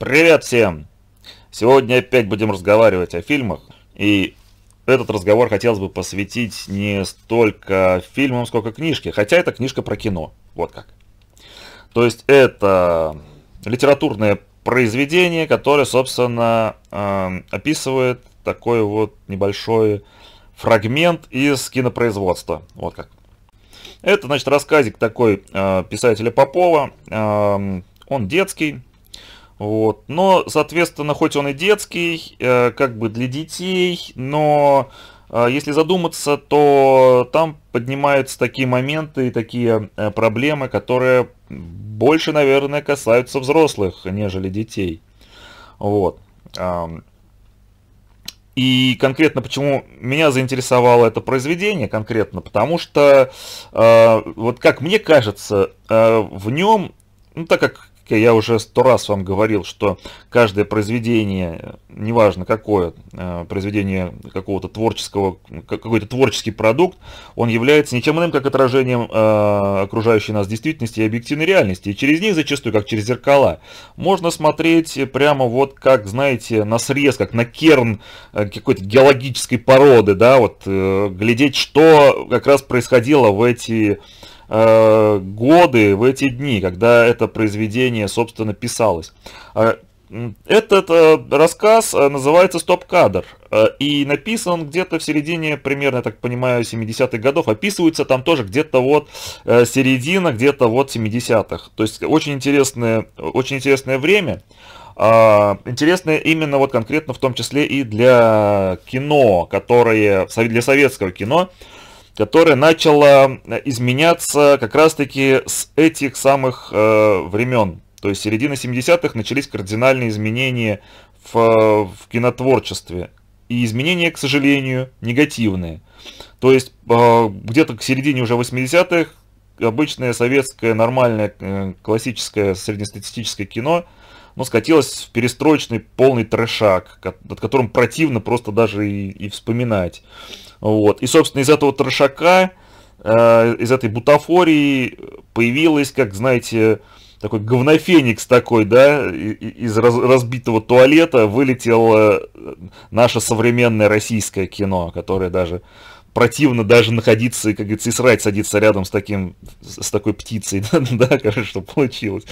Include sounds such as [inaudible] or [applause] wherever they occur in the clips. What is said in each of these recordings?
Привет всем! Сегодня опять будем разговаривать о фильмах. И этот разговор хотелось бы посвятить не столько фильмам, сколько книжке. Хотя это книжка про кино. Вот как. То есть это литературное произведение, которое, собственно, эм, описывает такой вот небольшой фрагмент из кинопроизводства. Вот как. Это, значит, рассказик такой э, писателя Попова. Эм, он детский, вот. Но, соответственно, хоть он и детский, э, как бы для детей, но э, если задуматься, то там поднимаются такие моменты и такие э, проблемы, которые больше, наверное, касаются взрослых, нежели детей. Вот. И конкретно почему меня заинтересовало это произведение конкретно, потому что, э, вот как мне кажется, э, в нем, ну так как я уже сто раз вам говорил, что каждое произведение, неважно какое, э, произведение какого-то творческого, какой-то творческий продукт, он является ничем иным, как отражением э, окружающей нас действительности и объективной реальности. И через них зачастую, как через зеркала, можно смотреть прямо вот как, знаете, на срез, как на керн э, какой-то геологической породы, да, вот глядеть, что как раз происходило в эти э, годы, в эти дни, когда это произведение, собственно, писалось. Э, этот э, рассказ э, называется «Стоп-кадр» э, и написан где-то в середине, примерно, я так понимаю, 70-х годов. Описывается там тоже где-то вот э, середина, где-то вот 70-х. То есть очень интересное, очень интересное время. А, интересное именно вот конкретно в том числе и для кино, которое, для советского кино, которое начало э, изменяться как раз-таки с этих самых э, времен. То есть середина 70-х начались кардинальные изменения в, в кинотворчестве. И изменения, к сожалению, негативные. То есть э, где-то к середине уже 80-х обычное советское нормальное э, классическое среднестатистическое кино ну, скатилось в перестроечный полный трешак, от которым противно просто даже и, и вспоминать. Вот. И, собственно, из этого трешака, э, из этой бутафории появилась, как, знаете, такой говнофеникс такой, да, из разбитого туалета вылетело э, наше современное российское кино, которое даже противно даже находиться как говорится, и срать садиться рядом с таким, с такой птицей, [laughs] да, да, короче, что получилось.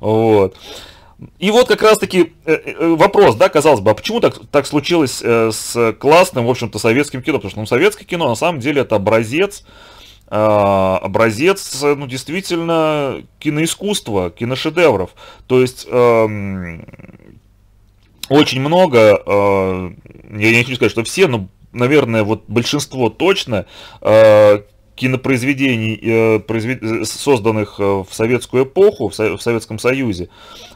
Вот. И вот как раз-таки э, э, э, вопрос, да, казалось бы, а почему так, так случилось с классным, в общем-то, советским кино? Потому что ну, советское кино, на самом деле, это образец, а, образец, ну, действительно, киноискусства, киношедевров. То есть, эм, очень много, э, я не хочу сказать, что все, но, наверное, вот большинство точно, э, кинопроизведений, э, э, созданных э, в советскую эпоху, в Советском Союзе,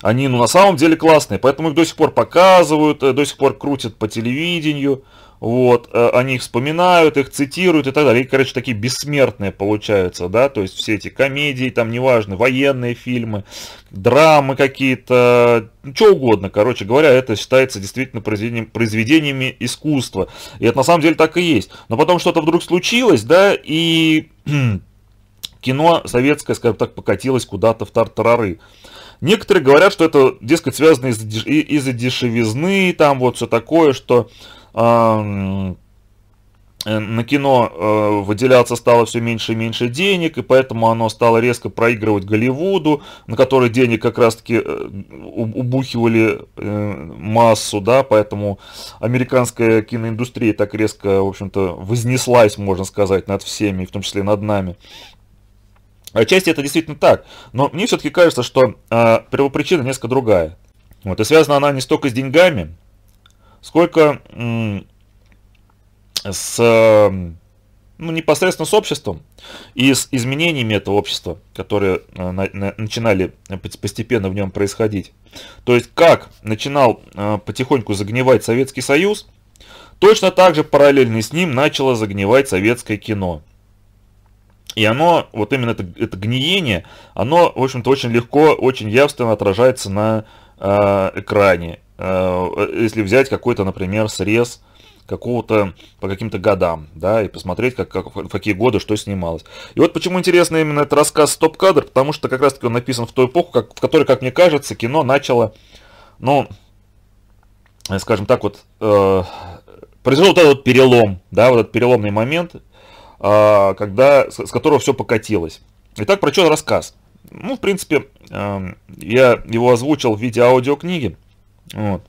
они ну, на самом деле классные. Поэтому их до сих пор показывают, до сих пор крутят по телевидению вот, э, они них вспоминают, их цитируют и так далее. И, короче, такие бессмертные получаются, да, то есть все эти комедии, там, неважно, военные фильмы, драмы какие-то, ну, что угодно, короче говоря, это считается действительно произведением, произведениями искусства. И это на самом деле так и есть. Но потом что-то вдруг случилось, да, и [clears throat] кино советское, скажем так, покатилось куда-то в тартарары. Некоторые говорят, что это, дескать, связано из-за дешевизны, там вот все такое, что а, э, на кино э, выделяться стало все меньше и меньше денег, и поэтому оно стало резко проигрывать Голливуду, на который денег как раз-таки э, убухивали массу, да, поэтому американская киноиндустрия так резко, в общем-то, вознеслась, можно сказать, над всеми, в том числе над нами. Отчасти это действительно так, но мне все-таки кажется, что а, первопричина несколько другая. Вот, и связана она не столько с деньгами, сколько с, ну, непосредственно с обществом и с изменениями этого общества, которые э, начинали постепенно в нем происходить. То есть, как начинал э, потихоньку загнивать Советский Союз, точно так же параллельно с ним начало загнивать советское кино. И оно, вот именно это, это гниение, оно, в общем-то, очень легко, очень явственно отражается на э, экране. Э, если взять какой-то, например, срез какого-то по каким-то годам, да, и посмотреть, как, как, в какие годы что снималось. И вот почему интересно именно этот рассказ «Стоп-кадр», потому что как раз-таки он написан в ту эпоху, как, в которой, как мне кажется, кино начало, ну, скажем так, вот, э, произошел вот этот вот перелом, да, вот этот переломный момент, э, когда, с, с которого все покатилось. Итак, про что рассказ? Ну, в принципе, э, я его озвучил в виде аудиокниги, вот.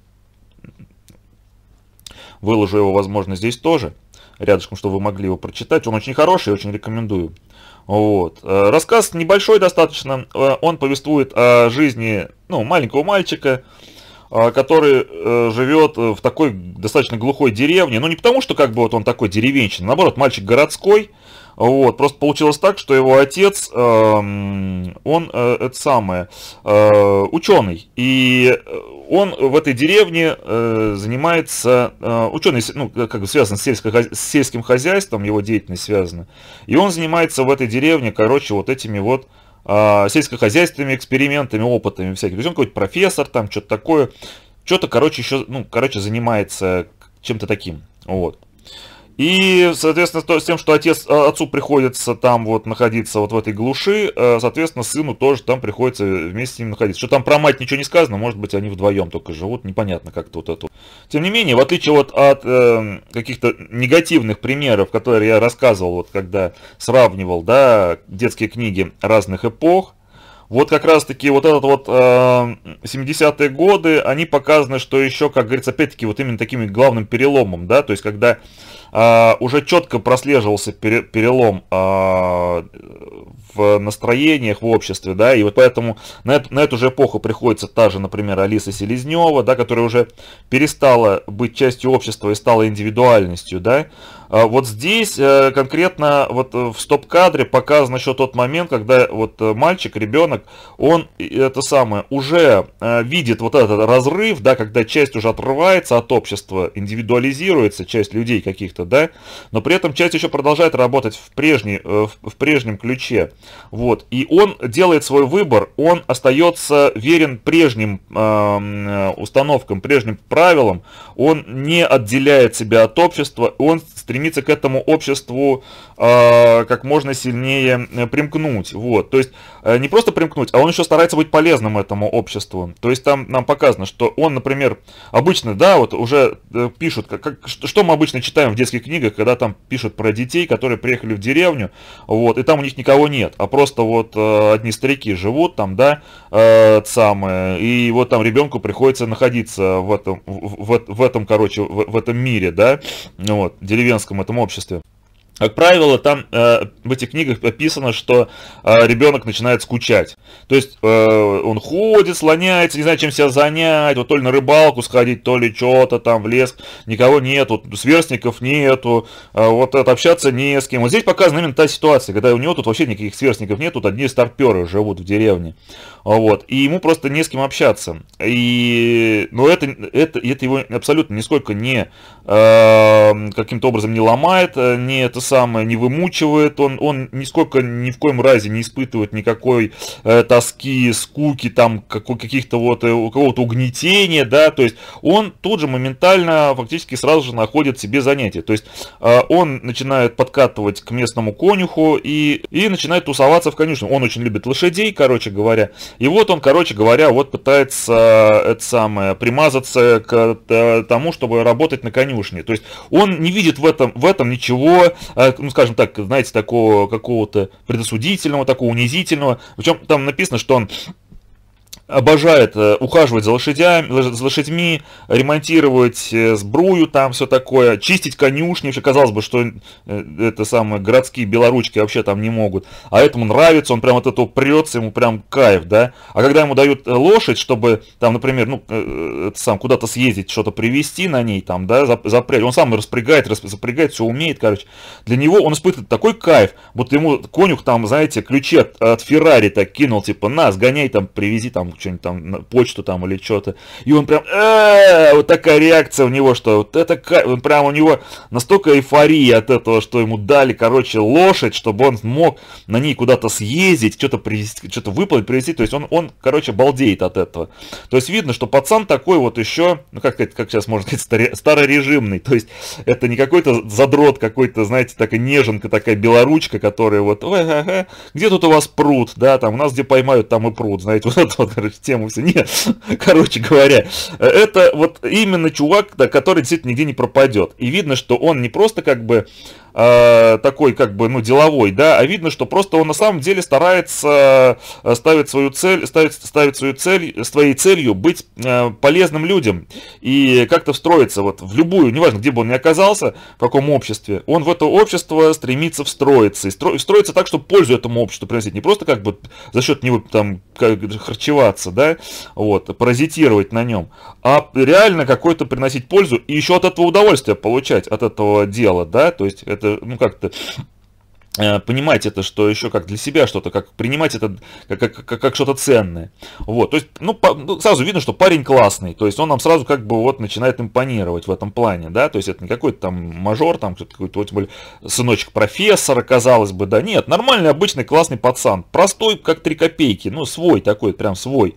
Выложу его, возможно, здесь тоже, рядышком, чтобы вы могли его прочитать. Он очень хороший, очень рекомендую. Вот. Э, рассказ небольшой достаточно. Э, он повествует о жизни ну, маленького мальчика, э, который живет в такой достаточно глухой деревне. Ну, не потому, что как бы вот он такой деревенщин. Наоборот, мальчик городской, вот, просто получилось так, что его отец, эм, он э, это самое, э, ученый. И э, он в этой деревне занимается, ученый, ну, как бы связан с, сельско с сельским хозяйством, его деятельность связана. И он занимается в этой деревне, короче, вот этими вот сельскохозяйственными экспериментами, опытами всякими. То есть он какой-то профессор, там что-то такое. Что-то, короче, еще, ну, короче, занимается чем-то таким. Вот. И, соответственно, с тем, что отец, э, отцу приходится там вот находиться вот в этой глуши, э, соответственно, сыну тоже там приходится вместе с ним находиться. Что там про мать ничего не сказано, может быть, они вдвоем только живут, непонятно как тут это. Тем не менее, в отличие вот от э, каких-то негативных примеров, которые я рассказывал, вот когда сравнивал, да, детские книги разных эпох, вот как раз таки вот этот вот э, 70-е годы, они показаны, что еще, как говорится, опять-таки вот именно таким главным переломом, да, то есть когда а, уже четко прослеживался перелом а, в настроениях в обществе, да, и вот поэтому на эту, на эту же эпоху приходится та же, например, Алиса Селезнева, да, которая уже перестала быть частью общества и стала индивидуальностью, да, а, вот здесь э, конкретно вот э, в стоп-кадре показан еще тот момент, когда вот э, мальчик, ребенок, он это самое уже видит вот этот разрыв, да, когда часть уже отрывается от общества, индивидуализируется часть людей каких-то, да, но при этом часть еще продолжает работать в, прежней, в прежнем ключе. Вот, и он делает свой выбор, он остается верен прежним эм, установкам, прежним правилам, он не отделяет себя от общества, он стремится стремится к этому обществу э, как можно сильнее э, примкнуть. Вот. То есть Э, не просто примкнуть, а он еще старается быть полезным этому обществу. То есть там нам показано, что он, например, обычно, да, вот уже э, пишут, как, как, что мы обычно читаем в детских книгах, когда там пишут про детей, которые приехали в деревню, вот, и там у них никого нет, а просто вот э, одни старики живут там, да, э, самое, и вот там ребенку приходится находиться в этом, в, в, в этом короче, в, в этом мире, да, вот, деревенском этом обществе. Как правило, там э, в этих книгах описано, что э, ребенок начинает скучать. То есть э, он ходит, слоняется, не знает, чем себя занять, вот то ли на рыбалку сходить, то ли что-то там в лес, никого нету, сверстников нету, э, вот это, общаться не с кем. Вот здесь показана именно та ситуация, когда у него тут вообще никаких сверстников нет, тут одни старперы живут в деревне. А, вот. И ему просто не с кем общаться. И, но это, это, это его абсолютно нисколько не э, каким-то образом не ломает, э, не это самое, не вымучивает. Он, он нисколько ни в коем разе не испытывает никакой э, тоски, скуки, там каких-то вот э, у кого-то угнетения, да, то есть он тут же моментально фактически сразу же находит себе занятие. То есть э, он начинает подкатывать к местному конюху и, и начинает тусоваться в конюшне. Он очень любит лошадей, короче говоря. И вот он, короче говоря, вот пытается э, это самое, примазаться к э, тому, чтобы работать на конюшне. То есть он не видит в этом, в этом ничего, э, ну скажем так, знаете, такого какого-то предосудительного, такого унизительного. Причем там написано, что он обожает э, ухаживать за, лошадями, за лошадьми, ремонтировать э, сбрую там, все такое, чистить конюшни. Вообще, казалось бы, что э, это самые городские белоручки вообще там не могут. А этому нравится, он прям от этого прется, ему прям кайф, да. А когда ему дают лошадь, чтобы там, например, ну, это сам куда-то съездить, что-то привезти на ней там, да, запрячь, он сам распрягает, запрягает, все умеет, короче. Для него он испытывает такой кайф, будто ему конюх там, знаете, ключи от, от Феррари так кинул, типа, на, сгоняй там, привези там что-нибудь там, на почту там или что-то. И он прям, э -э -э, вот такая реакция у него, что вот это, он прям у него настолько эйфория от этого, что ему дали, короче, лошадь, чтобы он мог на ней куда-то съездить, что-то привезти, что-то выплатить, привезти. То есть он, он, короче, балдеет от этого. То есть видно, что пацан такой вот еще, ну как, как сейчас можно сказать, старорежимный. То есть это не какой-то задрот какой-то, знаете, такая неженка, такая белоручка, которая вот, где тут у вас пруд, да, там у нас где поймают, там и пруд, знаете, [laughs] вот это вот, короче, тему все. Нет, [laughs] короче говоря, это вот именно чувак, да, который действительно нигде не пропадет. И видно, что он не просто как бы а, такой как бы, ну, деловой, да, а видно, что просто он на самом деле старается э, ставить свою цель, ставит, ставит свою цель, своей целью быть э, полезным людям и как-то встроиться вот в любую, неважно, где бы он ни оказался, в каком обществе, он в это общество стремится встроиться и стро, встроиться так, чтобы пользу этому обществу приносить, не просто как бы за счет него там как, харчеваться, питаться, да, вот, паразитировать на нем, а реально какой-то приносить пользу и еще от этого удовольствия получать, от этого дела, да, то есть это, ну, как-то Э, понимать это, что еще как для себя что-то, как принимать это как, как, как, как что-то ценное. Вот, то есть, ну, по, ну, сразу видно, что парень классный, то есть он нам сразу как бы вот начинает импонировать в этом плане, да, то есть это не какой-то там мажор, там кто-то какой-то, вот, сыночек профессора, казалось бы, да, нет, нормальный, обычный, классный пацан, простой, как три копейки, ну, свой такой, прям свой.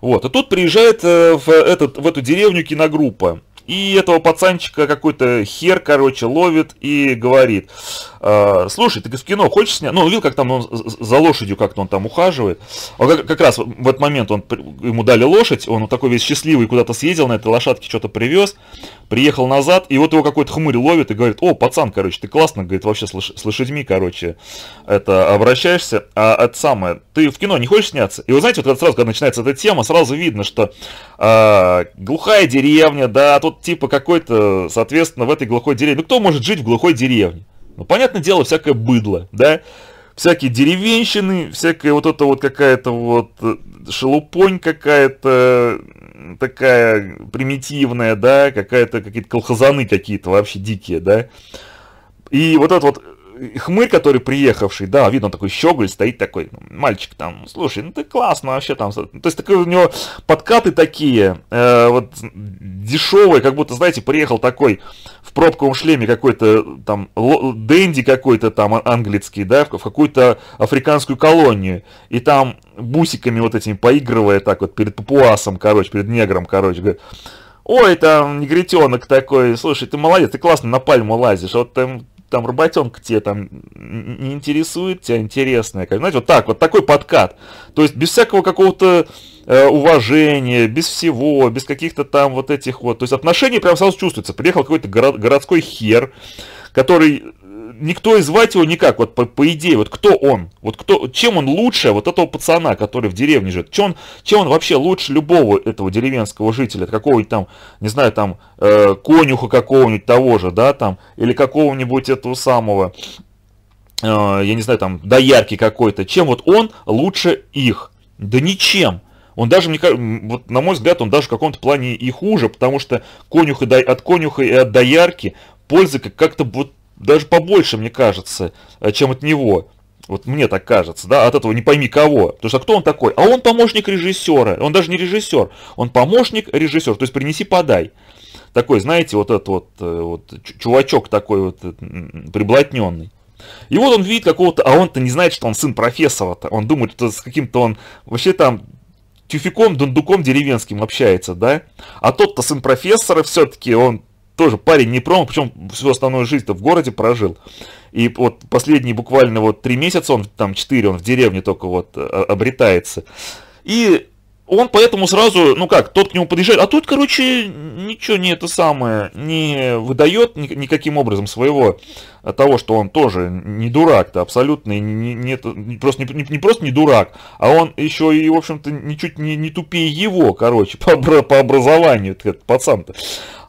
Вот, а тут приезжает э, в, этот, в эту деревню киногруппа, и этого пацанчика какой-то хер, короче, ловит и говорит, «А, слушай, ты в кино хочешь снять? Ну, он видел, как там он за лошадью как-то он там ухаживает. Он как, как раз в этот момент он, ему дали лошадь, он такой весь счастливый куда-то съездил на этой лошадке, что-то привез приехал назад, и вот его какой-то хмырь ловит и говорит, о, пацан, короче, ты классно, говорит, вообще с, лош с лошадьми, короче, это, обращаешься, а это самое, ты в кино не хочешь сняться? И вы знаете, вот когда сразу, когда начинается эта тема, сразу видно, что э, глухая деревня, да, тут типа какой-то, соответственно, в этой глухой деревне, ну кто может жить в глухой деревне? Ну, понятное дело, всякое быдло, да? всякие деревенщины, всякая вот эта вот какая-то вот э, шелупонь какая-то такая примитивная, да, какая-то какие-то колхозаны какие-то вообще дикие, да. И вот этот вот хмырь, который приехавший, да, видно, такой щеголь стоит такой, ну, мальчик там, слушай, ну ты классно вообще там. То есть такой, у него подкаты такие, э, вот дешевые, как будто, знаете, приехал такой в пробковом шлеме какой-то там дэнди какой-то там английский, да, в какую-то африканскую колонию. И там бусиками вот этими поигрывая так вот перед папуасом, короче, перед негром, короче, говорит, ой, там негритенок такой, слушай, ты молодец, ты классно на пальму лазишь, вот там там работенка тебе там не интересует, тебя интересная. Как, знаете, вот так, вот такой подкат. То есть без всякого какого-то э, уважения, без всего, без каких-то там вот этих вот. То есть отношения прям сразу чувствуется. Приехал какой-то город, городской хер, который никто и звать его никак, вот по, по идее, вот кто он, вот кто, чем он лучше вот этого пацана, который в деревне живет, чем он, чем он вообще лучше любого этого деревенского жителя, какого-нибудь там, не знаю, там, э, конюха какого-нибудь того же, да, там, или какого-нибудь этого самого, э, я не знаю, там, доярки какой-то, чем вот он лучше их, да ничем, он даже, мне кажется, вот, на мой взгляд, он даже в каком-то плане и хуже, потому что конюха, от конюха и от доярки пользы как-то вот даже побольше, мне кажется, э, чем от него. Вот мне так кажется, да, от этого не пойми кого. Потому что кто он такой? А он помощник режиссера. Он даже не режиссер, он помощник режиссера. То есть принеси, подай. Такой, знаете, вот этот вот, э, вот чувачок такой вот э, приблотненный. И вот он видит какого-то, а он-то не знает, что он сын профессора-то. Он думает, что с каким-то он вообще там тюфиком, дундуком деревенским общается, да? А тот-то сын профессора все-таки, он тоже парень не промах, причем всю основную жизнь-то в городе прожил. И вот последние буквально вот три месяца, он там четыре, он в деревне только вот э, обретается. И он поэтому сразу, ну как, тот к нему подъезжает, а тут, короче, ничего не это самое, не выдает никаким образом своего того, что он тоже не дурак-то абсолютно, не, не, не, просто, не, не просто не дурак, а он еще и, в общем-то, ничуть не, не тупее его, короче, [laughs] по, по образованию, этот пацан-то.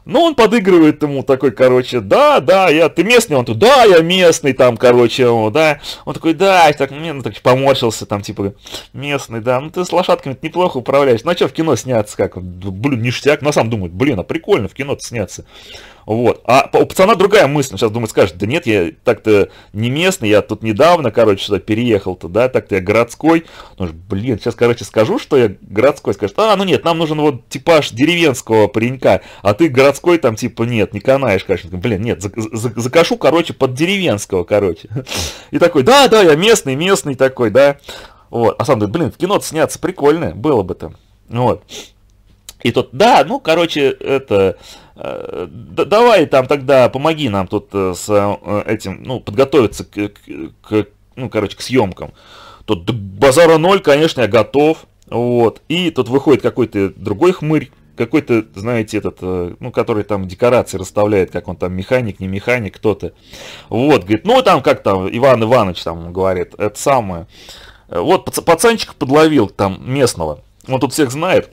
Ну, он подыгрывает ему такой, короче, да, да, я, ты местный? Он тут, да, я местный, там, короче, ему, да. Он такой, да, и так, мне, ну, так поморщился, там, типа, местный, да, ну, ты с лошадками неплохо управляешь. Ну, а что в кино сняться, как, блин, ништяк. На самом думает, блин, а прикольно в кино сняться. Вот. А у пацана другая мысль. Он сейчас думает, скажет, да нет, я так-то не местный, я тут недавно, короче, сюда переехал-то, да, так-то я городской. Он ну блин, сейчас, короче, скажу, что я городской. Скажет, а, ну нет, нам нужен вот типаж деревенского паренька, а ты городской там, типа, нет, не канаешь, конечно. Блин, нет, закажу, короче, под деревенского, короче. [laughs] И такой, да, да, я местный, местный такой, да. Вот. А сам говорит, блин, в кино сняться прикольно, было бы там. Вот. И тот, да, ну, короче, это, Э, давай там тогда помоги нам тут э, с э, этим, ну, подготовиться к, к, ну, короче, к съемкам. Тут базара ноль, конечно, я готов. Вот. И тут выходит какой-то другой хмырь, какой-то, знаете, этот, ну, который там декорации расставляет, как он там механик, не механик, кто-то. Вот, говорит, ну, там как там Иван Иванович там говорит, это самое. Вот, пацанчик подловил там местного. Он тут всех знает.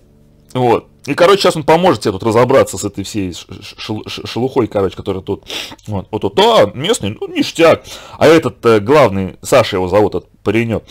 Вот. И, короче, сейчас он поможет тебе тут разобраться с этой всей шелухой, короче, которая тут. Вот, вот, вот да, местный, ну, ништяк. А этот э, главный, Саша его зовут, этот паренек,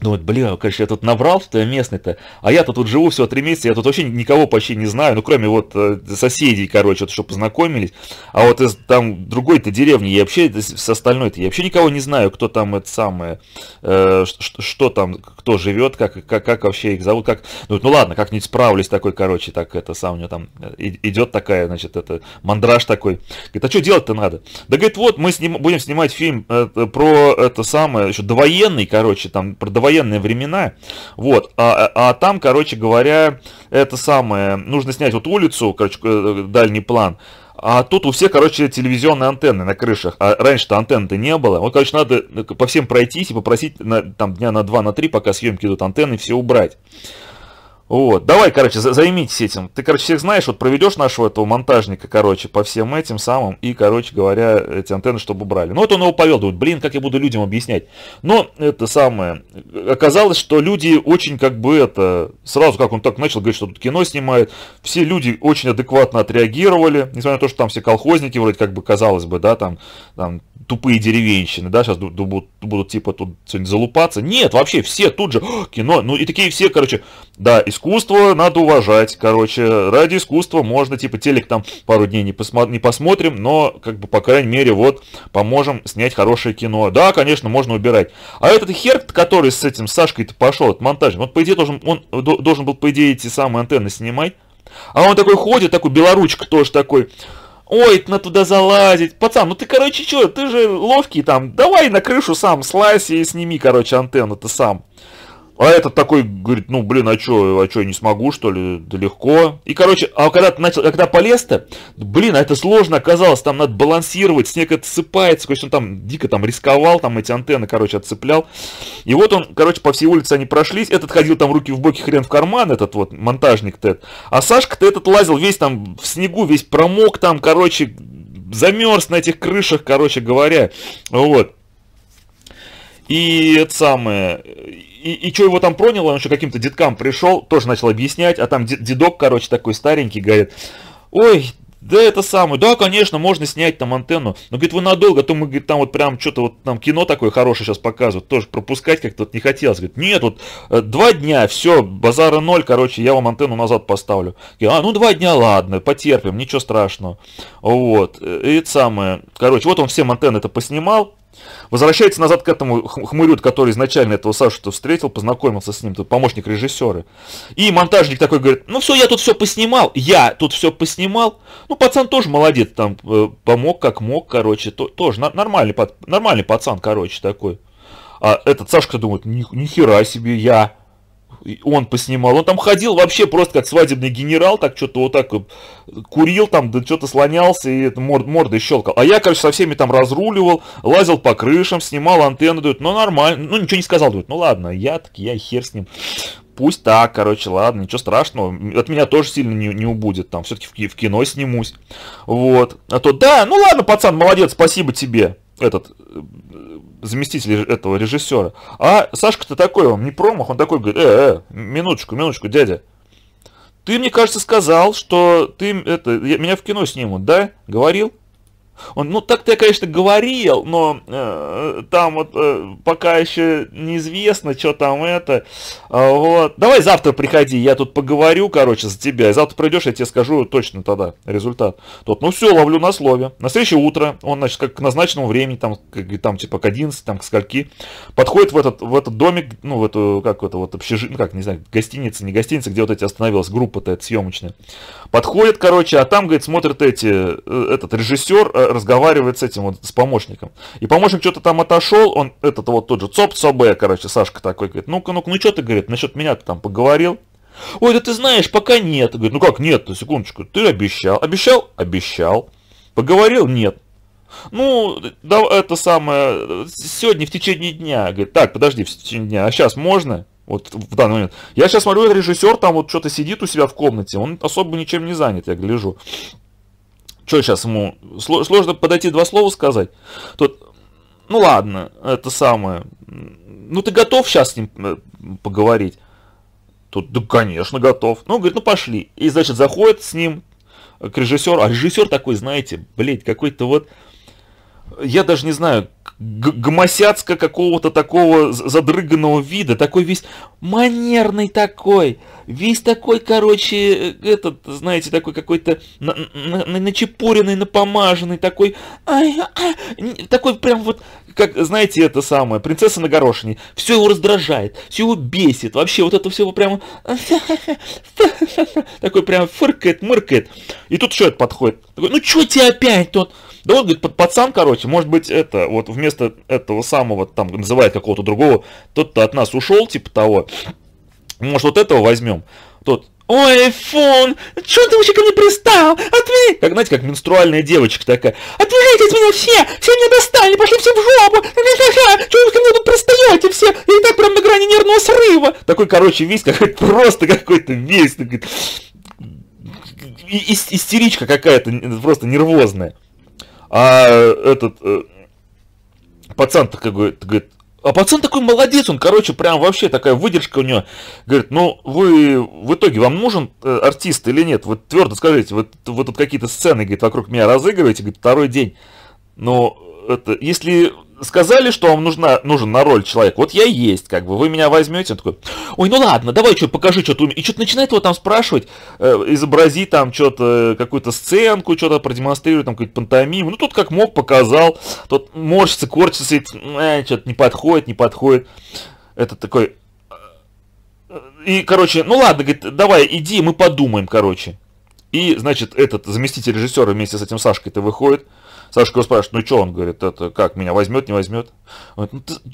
Думает, бля, а, конечно, я тут набрал я местный-то, а я-то тут живу всего три месяца, я тут вообще никого почти не знаю, ну, кроме вот э, соседей, короче, вот, что познакомились, а вот из там другой-то деревни, я вообще, с остальной-то, я вообще никого не знаю, кто там это самое, э, что, что там, кто живет, как, как, как вообще их зовут, как, ну, ну ладно, как-нибудь справлюсь такой, короче, так это сам у него там э, и, идет такая, значит, это мандраж такой, говорит, а что делать-то надо? Да, говорит, вот, мы сним, будем снимать фильм э, э про это самое, еще довоенный, короче, там, про довоенные времена. Вот, а, а, а там, короче говоря, это самое, нужно снять вот улицу, короче, э, дальний план. А тут у всех, короче, телевизионные антенны на крышах. А раньше-то антенны-то не было. Вот, короче, надо э, по всем пройтись и попросить на, там дня на два, на три, пока съемки идут антенны, все убрать. Вот, давай, короче, за займитесь этим. Ты, короче, всех знаешь, вот проведешь нашего этого монтажника, короче, по всем этим самым, и, короче говоря, эти антенны, чтобы убрали. Ну, вот он его повел, думает, блин, как я буду людям объяснять. Но это самое, оказалось, что люди очень как бы это, сразу как он так начал говорить, что тут кино снимает, все люди очень адекватно отреагировали, несмотря на то, что там все колхозники, вроде как бы, казалось бы, да, там, там тупые деревенщины, да, сейчас будут, будут типа тут что-нибудь залупаться. Нет, вообще все тут же, кино, ну и такие все, короче, да, из искусство надо уважать, короче, ради искусства можно, типа, телек там пару дней не, посмо- не посмотрим, но, как бы, по крайней мере, вот, поможем снять хорошее кино. Да, конечно, можно убирать. А этот хер, который с этим Сашкой-то пошел, от монтажа, вот по идее, должен, он должен был, по идее, эти самые антенны снимать. А он такой ходит, такой белоручка тоже такой, ой, на туда залазить. Пацан, ну ты, короче, что, ты же ловкий там, давай на крышу сам слазь и сними, короче, антенну-то сам. А этот такой говорит, ну блин, а чё, а чё, я не смогу, что ли, да легко. И, короче, а когда ты начал, когда полез-то, блин, а это сложно оказалось, там надо балансировать, снег отсыпается, конечно, там дико там рисковал, там эти антенны, короче, отцеплял. И вот он, короче, по всей улице они прошлись, этот ходил там руки в боки, хрен в карман, этот вот монтажник Тед. А Сашка-то этот лазил весь там в снегу, весь промок там, короче, замерз на этих крышах, короче говоря, вот. И это самое. И, и что его там проняло, он еще каким-то деткам пришел, тоже начал объяснять, а там дедок, короче, такой старенький, говорит, ой, да это самое, да, конечно, можно снять там антенну, но, говорит, вы надолго, а то мы, говорит, там вот прям что-то вот там кино такое хорошее сейчас показывают, тоже пропускать как-то вот не хотелось, говорит, нет, вот э, два дня, все, базара ноль, короче, я вам антенну назад поставлю. Я, а, ну два дня, ладно, потерпим, ничего страшного, вот, э, и это самое, короче, вот он всем антенны это поснимал, Возвращается назад к этому хмырют, который изначально этого Сашу-то встретил, познакомился с ним, тут помощник режиссера. И монтажник такой говорит, ну все, я тут все поснимал, я тут все поснимал. Ну пацан тоже молодец, там э, помог как мог, короче, то, тоже нормальный, нормальный пацан, короче, такой. А этот Сашка думает, ни, ни хера себе, я он поснимал. Он там ходил вообще просто как свадебный генерал, так что-то вот так курил там, да что-то слонялся и морд, мордой щелкал. А я, короче, со всеми там разруливал, лазил по крышам, снимал антенны, дует, ну нормально, ну ничего не сказал, дует, ну ладно, я так, я хер с ним. Пусть так, короче, ладно, ничего страшного, от меня тоже сильно не, не убудет, там, все-таки в, в кино снимусь, вот, а то, да, ну ладно, пацан, молодец, спасибо тебе, этот э, заместитель этого режиссера. А Сашка-то такой, он не промах, он такой говорит, э, э, минуточку, минуточку, дядя. Ты, мне кажется, сказал, что ты это, я, меня в кино снимут, да? Говорил? Он, ну так-то я, конечно, говорил, но э, там вот э, пока еще неизвестно, что там это. Э, вот. Давай завтра приходи, я тут поговорю, короче, за тебя. И завтра придешь, я тебе скажу точно тогда результат. Тот, ну все, ловлю на слове. На следующее утро, он, значит, как к назначенному времени, там, как, там типа к 11, там, к скольки, подходит в этот, в этот домик, ну, в эту, как это вот, общежитие, ну, как, не знаю, гостиница, не гостиница, где вот эти остановилась группа-то, съемочная. Подходит, короче, а там, говорит, смотрит эти, э, этот режиссер, э, разговаривает с этим вот, с помощником. И помощник что-то там отошел, он, этот вот тот же ЦОП, ЦОБ, короче, Сашка такой, говорит, ну-ка, ну-ка, ну что ты, говорит, насчет меня ты там поговорил? Ой, да ты знаешь, пока нет. Говорит, ну как нет, -то, секундочку, ты обещал. Обещал? Обещал. Поговорил? Нет. Ну, да, это самое, сегодня в течение дня. Говорит, так, подожди, в течение дня, а сейчас можно? Вот в данный момент. Я сейчас смотрю, режиссер там вот что-то сидит у себя в комнате, он особо ничем не занят, я гляжу. Что сейчас ему? Сложно подойти два слова сказать. Тут, ну ладно, это самое. Ну ты готов сейчас с ним э, поговорить? Тут, да конечно, готов. Ну, говорит, ну пошли. И, значит, заходит с ним к режиссеру. А режиссер такой, знаете, блядь, какой-то вот... Я даже не знаю, гомосяцка какого-то такого задрыганного вида, такой весь манерный такой, Весь такой, короче, э, этот, знаете, такой какой-то на на начепуренный, напомаженный, такой, ай, ай, такой прям вот, как, знаете, это самое, принцесса на горошине. Все его раздражает, все его бесит, вообще вот это все его прям [laughs] такой прям фыркает, мыркает. И тут что это подходит? Такой, ну что тебе опять тут, Да вот, говорит, под пацан, короче, может быть, это, вот вместо этого самого, там, называет какого-то другого, тот-то от нас ушел, типа того. Может, вот этого возьмем? Тот, ой, айфон, что ты вообще ко мне пристал? Отвали! Как, знаете, как менструальная девочка такая. Отвалите от меня все! Все меня достали, пошли все в жопу! что вы ко мне тут пристаете все? Я и так прям на грани нервного срыва! Такой, короче, весь какой-то, [laughs] просто какой-то весь, такой... И, истеричка какая-то, просто нервозная. А этот э, пацан такой говорит, говорит, а пацан такой молодец, он, короче, прям вообще такая выдержка у него. Говорит, ну вы в итоге вам нужен э, артист или нет? Вот твердо скажите, вот вы, тут какие-то сцены, говорит, вокруг меня разыгрываете, говорит, второй день. Но это, если сказали, что вам нужна, нужен на роль человек. Вот я есть, как бы, вы меня возьмете. Он такой, ой, ну ладно, давай что, покажи, что ты умеешь. И что-то начинает его там спрашивать, э, изобрази там что-то, какую-то сценку, что-то продемонстрирует, там какую-то пантомиму. Ну, тут как мог, показал. Тот морщится, корчится, и э, что-то не подходит, не подходит. Это такой... Э, и, короче, ну ладно, говорит, давай, иди, мы подумаем, короче. И, значит, этот заместитель режиссера вместе с этим Сашкой-то выходит. Сашка его спрашивает, ну что, он говорит, это как, меня возьмет, не возьмет? «Ну,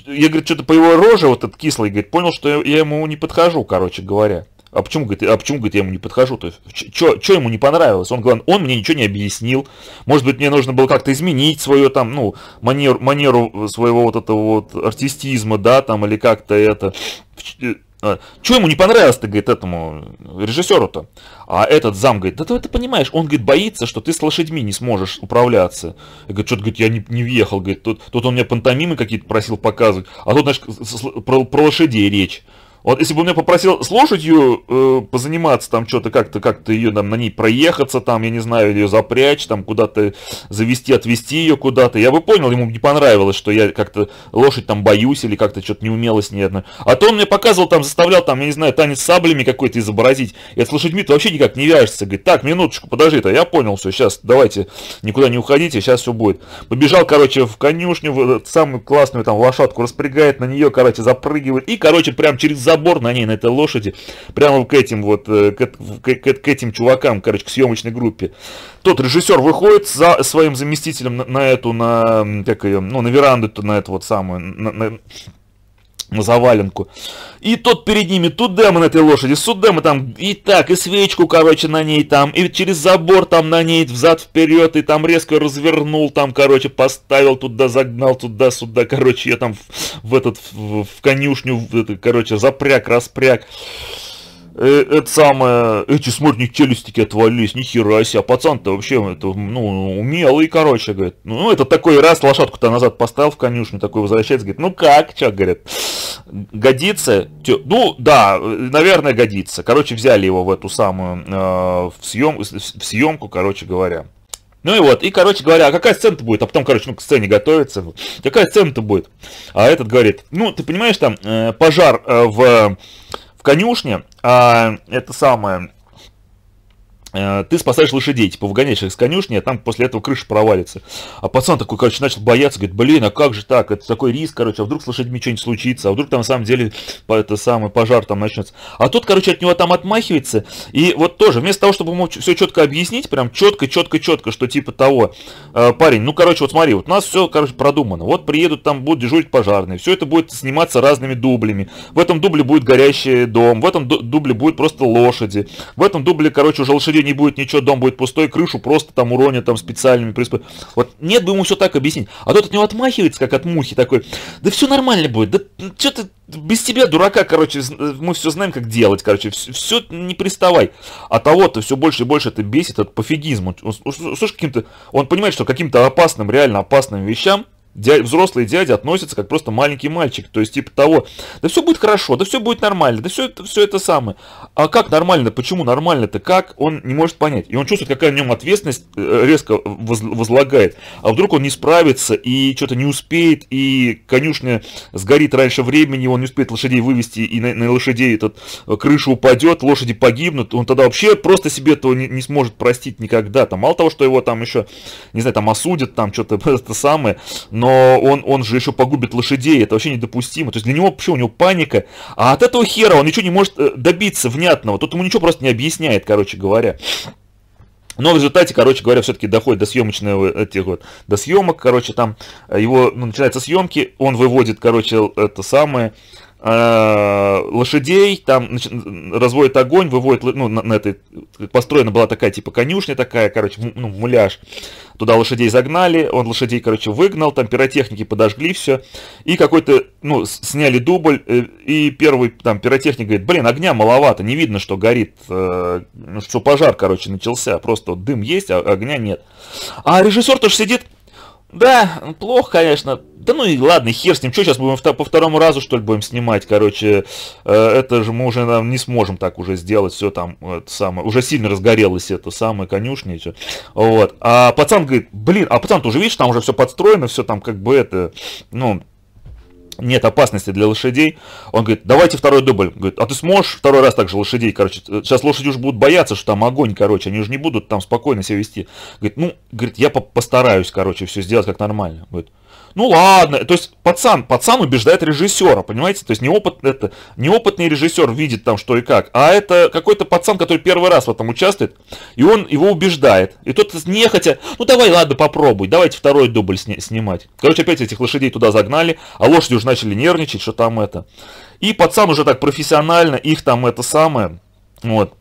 я, говорит, что-то по его роже, вот этот кислый, говорит, понял, что я, ему не подхожу, короче говоря. А почему, говорит, а почему, говорит, я ему не подхожу? То есть, что ему не понравилось? Он, главное, он мне ничего не объяснил. Может быть, мне нужно было как-то изменить свою там, ну, манеру, манеру своего вот этого вот артистизма, да, там, или как-то это. А, что ему не понравилось ты говорит, этому режиссеру-то? А этот зам говорит, да ты это понимаешь, он, говорит, боится, что ты с лошадьми не сможешь управляться. И говорит, что-то, говорит, я не, не въехал, говорит, тут, тут он мне пантомимы какие-то просил показывать, а тут, знаешь, про, про лошадей речь. Вот если бы он меня попросил с лошадью э, позаниматься там что-то, как-то как-то ее там на ней проехаться, там, я не знаю, ее запрячь, там куда-то завести, отвести ее куда-то, я бы понял, ему не понравилось, что я как-то лошадь там боюсь или как-то что-то не умело с ней. Одно. А то он мне показывал там, заставлял там, я не знаю, танец с саблями какой-то изобразить. И это с лошадьми ты вообще никак не вяжется, Говорит, так, минуточку, подожди-то, я понял все, сейчас давайте, никуда не уходите, сейчас все будет. Побежал, короче, в конюшню, в самую классную там лошадку распрягает, на нее, короче, запрыгивает и, короче, прям через забор забор на ней, на этой лошади, прямо к этим вот, э, к, к, к, к этим чувакам, короче, к съемочной группе. Тот режиссер выходит за своим заместителем на, на эту, на, как ее, ну, на веранду, то на эту вот самую, на, на, на заваленку. И тот перед ними, тут демо на этой лошади, суд демо там, и так, и свечку, короче, на ней там, и через забор там на ней, взад вперед, и там резко развернул там, короче, поставил туда, загнал туда, сюда, короче, я там в, в этот, в, в конюшню, в, это, короче, запряг, распряг э, это самое, эти смотрник челюстики отвалились, нихера себе, а пацан-то вообще, это, ну, умелый, короче, говорит. Ну, ну, это такой раз, лошадку-то назад поставил в конюшню, такой возвращается, говорит, ну как, чё, говорит, годится? Тё... Ну, да, наверное, годится. Короче, взяли его в эту самую, э, в, съем... в съемку, короче говоря. Ну и вот, и, короче говоря, а какая сцена-то будет? А потом, короче, ну, к сцене готовится. Какая сцена-то будет? А этот говорит, ну, ты понимаешь, там, э, пожар э, в в конюшне, а, это самое, Э, ты спасаешь лошадей, типа выгоняешь их с конюшни, а там после этого крыша провалится. А пацан такой, короче, начал бояться, говорит, блин, а как же так, это такой риск, короче, а вдруг с лошадьми что-нибудь случится, а вдруг там на самом деле по это самый пожар там начнется. А тот, короче, от него там отмахивается, и вот тоже, вместо того, чтобы ему все четко объяснить, прям четко, четко, четко, что типа того, э, парень, ну, короче, вот смотри, вот у нас все, короче, продумано, вот приедут там, будут дежурить пожарные, все это будет сниматься разными дублями, в этом дубле будет горящий дом, в этом дубле будет просто лошади, в этом дубле, короче, уже лошадей не будет ничего, дом будет пустой, крышу просто там уронят там специальными приспособами. Вот нет бы ему все так объяснить. А тот от него отмахивается, как от мухи такой. Да все нормально будет, да что ты без тебя, дурака, короче, мы все знаем, как делать, короче, все, не приставай. А того-то все больше и больше это бесит, этот пофигизм. слушай, каким-то он, он понимает, что каким-то опасным, реально опасным вещам дядя, взрослый дядя относится как просто маленький мальчик. То есть, типа того, да все будет хорошо, да все будет нормально, да все, все это самое. А как нормально, почему нормально-то, как, он не может понять. И он чувствует, какая на нем ответственность э, резко возлагает. А вдруг он не справится и что-то не успеет, и конюшня сгорит раньше времени, он не успеет лошадей вывести, и на, на лошадей этот, э, крыша упадет, лошади погибнут. Он тогда вообще просто себе этого не, не сможет простить никогда. Там, мало того, что его там еще, не знаю, там осудят, там что-то [laughs] это самое, но он, он же еще погубит лошадей, это вообще недопустимо. То есть для него вообще у него паника, а от этого хера он ничего не может э, добиться внятного, тут ему ничего просто не объясняет, короче говоря. Но в результате, короче говоря, все-таки доходит до съемочного, э, этих вот, до съемок, короче, там э, его, ну, начинаются съемки, он выводит, короче, это самое, Э, лошадей, там значит, разводят огонь, выводят, ну, на, на этой, построена была такая, типа, конюшня такая, короче, ну, муляж, туда лошадей загнали, он лошадей, короче, выгнал, там пиротехники подожгли все, и какой-то, ну, сняли дубль, э, и первый, там, пиротехник говорит, блин, огня маловато, не видно, что горит, э, ну, что пожар, короче, начался, просто вот дым есть, а огня нет. А режиссер тоже сидит, да, плохо, конечно, да ну и ладно, хер с ним, что сейчас будем по второму разу, что ли, будем снимать, короче, э, это же мы уже там, не сможем так уже сделать, все там, э, это самое, уже сильно разгорелось это самое, конюшня и все, вот, а пацан говорит, блин, а пацан, ты уже видишь, там уже все подстроено, все там как бы это, ну, нет опасности для лошадей. Он говорит, давайте второй дубль. Говорит, а ты сможешь второй раз также лошадей? Короче, э, сейчас лошади уже будут бояться, что там огонь, короче, они уже не будут там спокойно себя вести. Говорит, ну, говорит, я постараюсь, короче, все сделать как нормально. Говорит, ну ладно, то есть пацан, пацан убеждает режиссера, понимаете, то есть неопыт, это, неопытный режиссер видит там что и как, а это какой-то пацан, который первый раз в этом участвует, и он его убеждает, и тот нехотя, ну давай, ладно, попробуй, давайте второй дубль сни снимать. Короче, опять этих лошадей туда загнали, а лошади уже начали нервничать, что там это. И пацан уже так профессионально их там это самое, вот,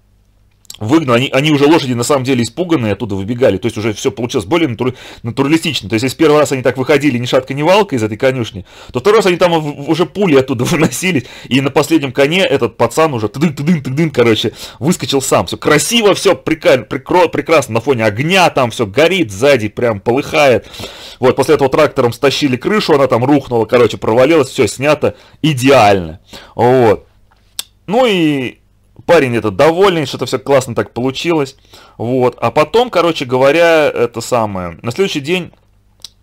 выгнал, ну, они, они уже лошади на самом деле испуганные оттуда выбегали, то есть уже все получилось более натур, натуралистично, то есть если первый раз они так выходили ни шатка ни валка из этой конюшни, то второй раз они там уже пули оттуда [laughs] выносились, и на последнем коне этот пацан уже тыдын тыдын тыдын короче, выскочил сам, все красиво, все прикольно, прикро, прекрасно на фоне огня, там все горит сзади, прям полыхает, вот, после этого трактором стащили крышу, она там рухнула, короче, провалилась, все снято, идеально, вот. Ну и парень это довольный, что-то все классно так получилось. Вот. А потом, короче говоря, это самое. На следующий день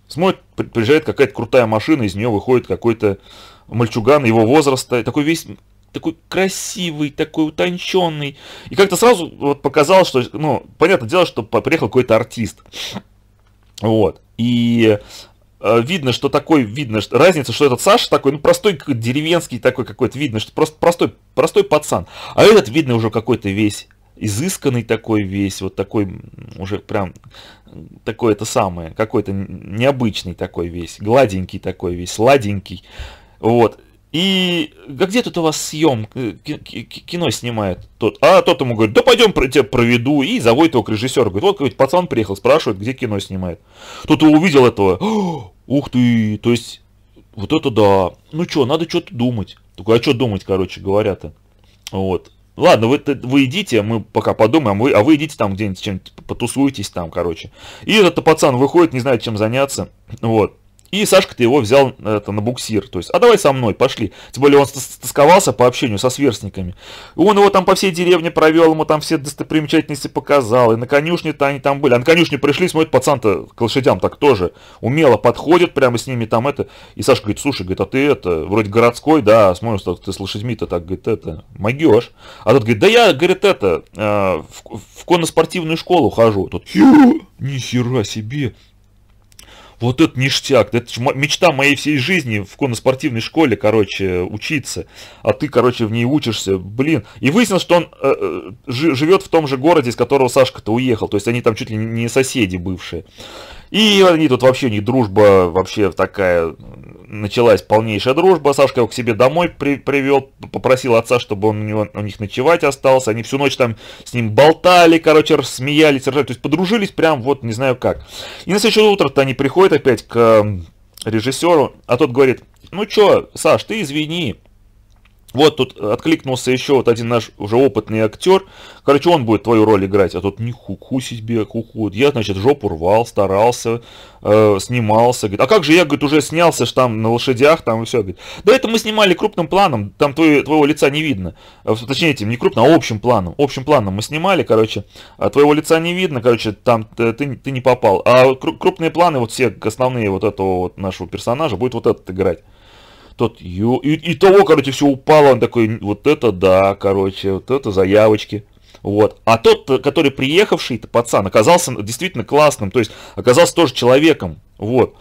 смотрит, приезжает какая-то крутая машина, из нее выходит какой-то мальчуган его возраста. такой весь такой красивый, такой утонченный. И как-то сразу вот показал что, ну, понятное дело, что приехал какой-то артист. Вот. И Э, видно, что такой, видно, что разница, что этот Саша такой, ну, простой деревенский такой какой-то, видно, что просто простой, простой пацан. А этот, видно, уже какой-то весь изысканный такой весь, вот такой уже прям такой это самое, какой-то необычный такой весь, гладенький такой весь, сладенький. Вот. И а где тут у вас съем, э, кино снимает тот? А тот ему говорит, да пойдем тебя проведу. И заводит его к режиссеру. Говорит, вот какой-то пацан приехал, спрашивает, где кино снимает. Тут увидел этого, Ух ты, то есть, вот это да. Ну что, надо что-то думать. Только а что думать, короче говоря-то? Вот. Ладно, вы, вы идите, мы пока подумаем, вы, а вы идите там где-нибудь, чем-нибудь потусуйтесь там, короче. И этот пацан выходит, не знает, чем заняться. Вот. И Сашка-то его взял это, на буксир. То есть, а давай со мной, пошли. Тем более он тосковался по общению со сверстниками. он его там по всей деревне провел, ему там все достопримечательности показал. И на конюшне-то они там были. А на конюшне пришли, смотрят, пацан-то к лошадям так тоже умело подходит, прямо с ними там это. И Сашка говорит, слушай, говорит, а ты это, вроде городской, да, смотришь, ты с лошадьми-то так, говорит, это, могешь. А тот говорит, да я, говорит, это, э, в, в конно школу хожу. Тут Тот, хера себе, вот это ништяк, это же мечта моей всей жизни в конноспортивной школе, короче, учиться, а ты, короче, в ней учишься, блин. И выяснилось, что он э, э живет в том же городе, из которого Сашка-то уехал, то есть они там чуть ли не соседи бывшие. И они тут вообще, у них дружба вообще такая началась полнейшая дружба. Сашка его к себе домой при, привел, попросил отца, чтобы он у, него, у них ночевать остался. Они всю ночь там с ним болтали, короче, смеялись, ржали. То есть подружились прям вот не знаю как. И на следующее утро-то они приходят опять к режиссеру, а тот говорит, ну чё, Саш, ты извини, вот тут откликнулся еще вот один наш уже опытный актер. Короче, он будет твою роль играть, а тут не хуку себе, хуку. Я, значит, жопу рвал, старался, э, снимался. Говорит, а как же я, говорит, уже снялся ж там на лошадях, там и все. Говорит, да это мы снимали крупным планом, там твое, твоего лица не видно. Э, точнее, этим не крупным, а общим планом. Общим планом мы снимали, короче, а твоего лица не видно, короче, там ты, ты не попал. А крупные планы, вот все основные вот этого вот нашего персонажа будет вот этот играть тот, ё... и, и того, короче, все упало, он такой, вот это да, короче, вот это заявочки. Вот. А тот, который приехавший, это пацан, оказался действительно классным, то есть оказался тоже человеком. Вот.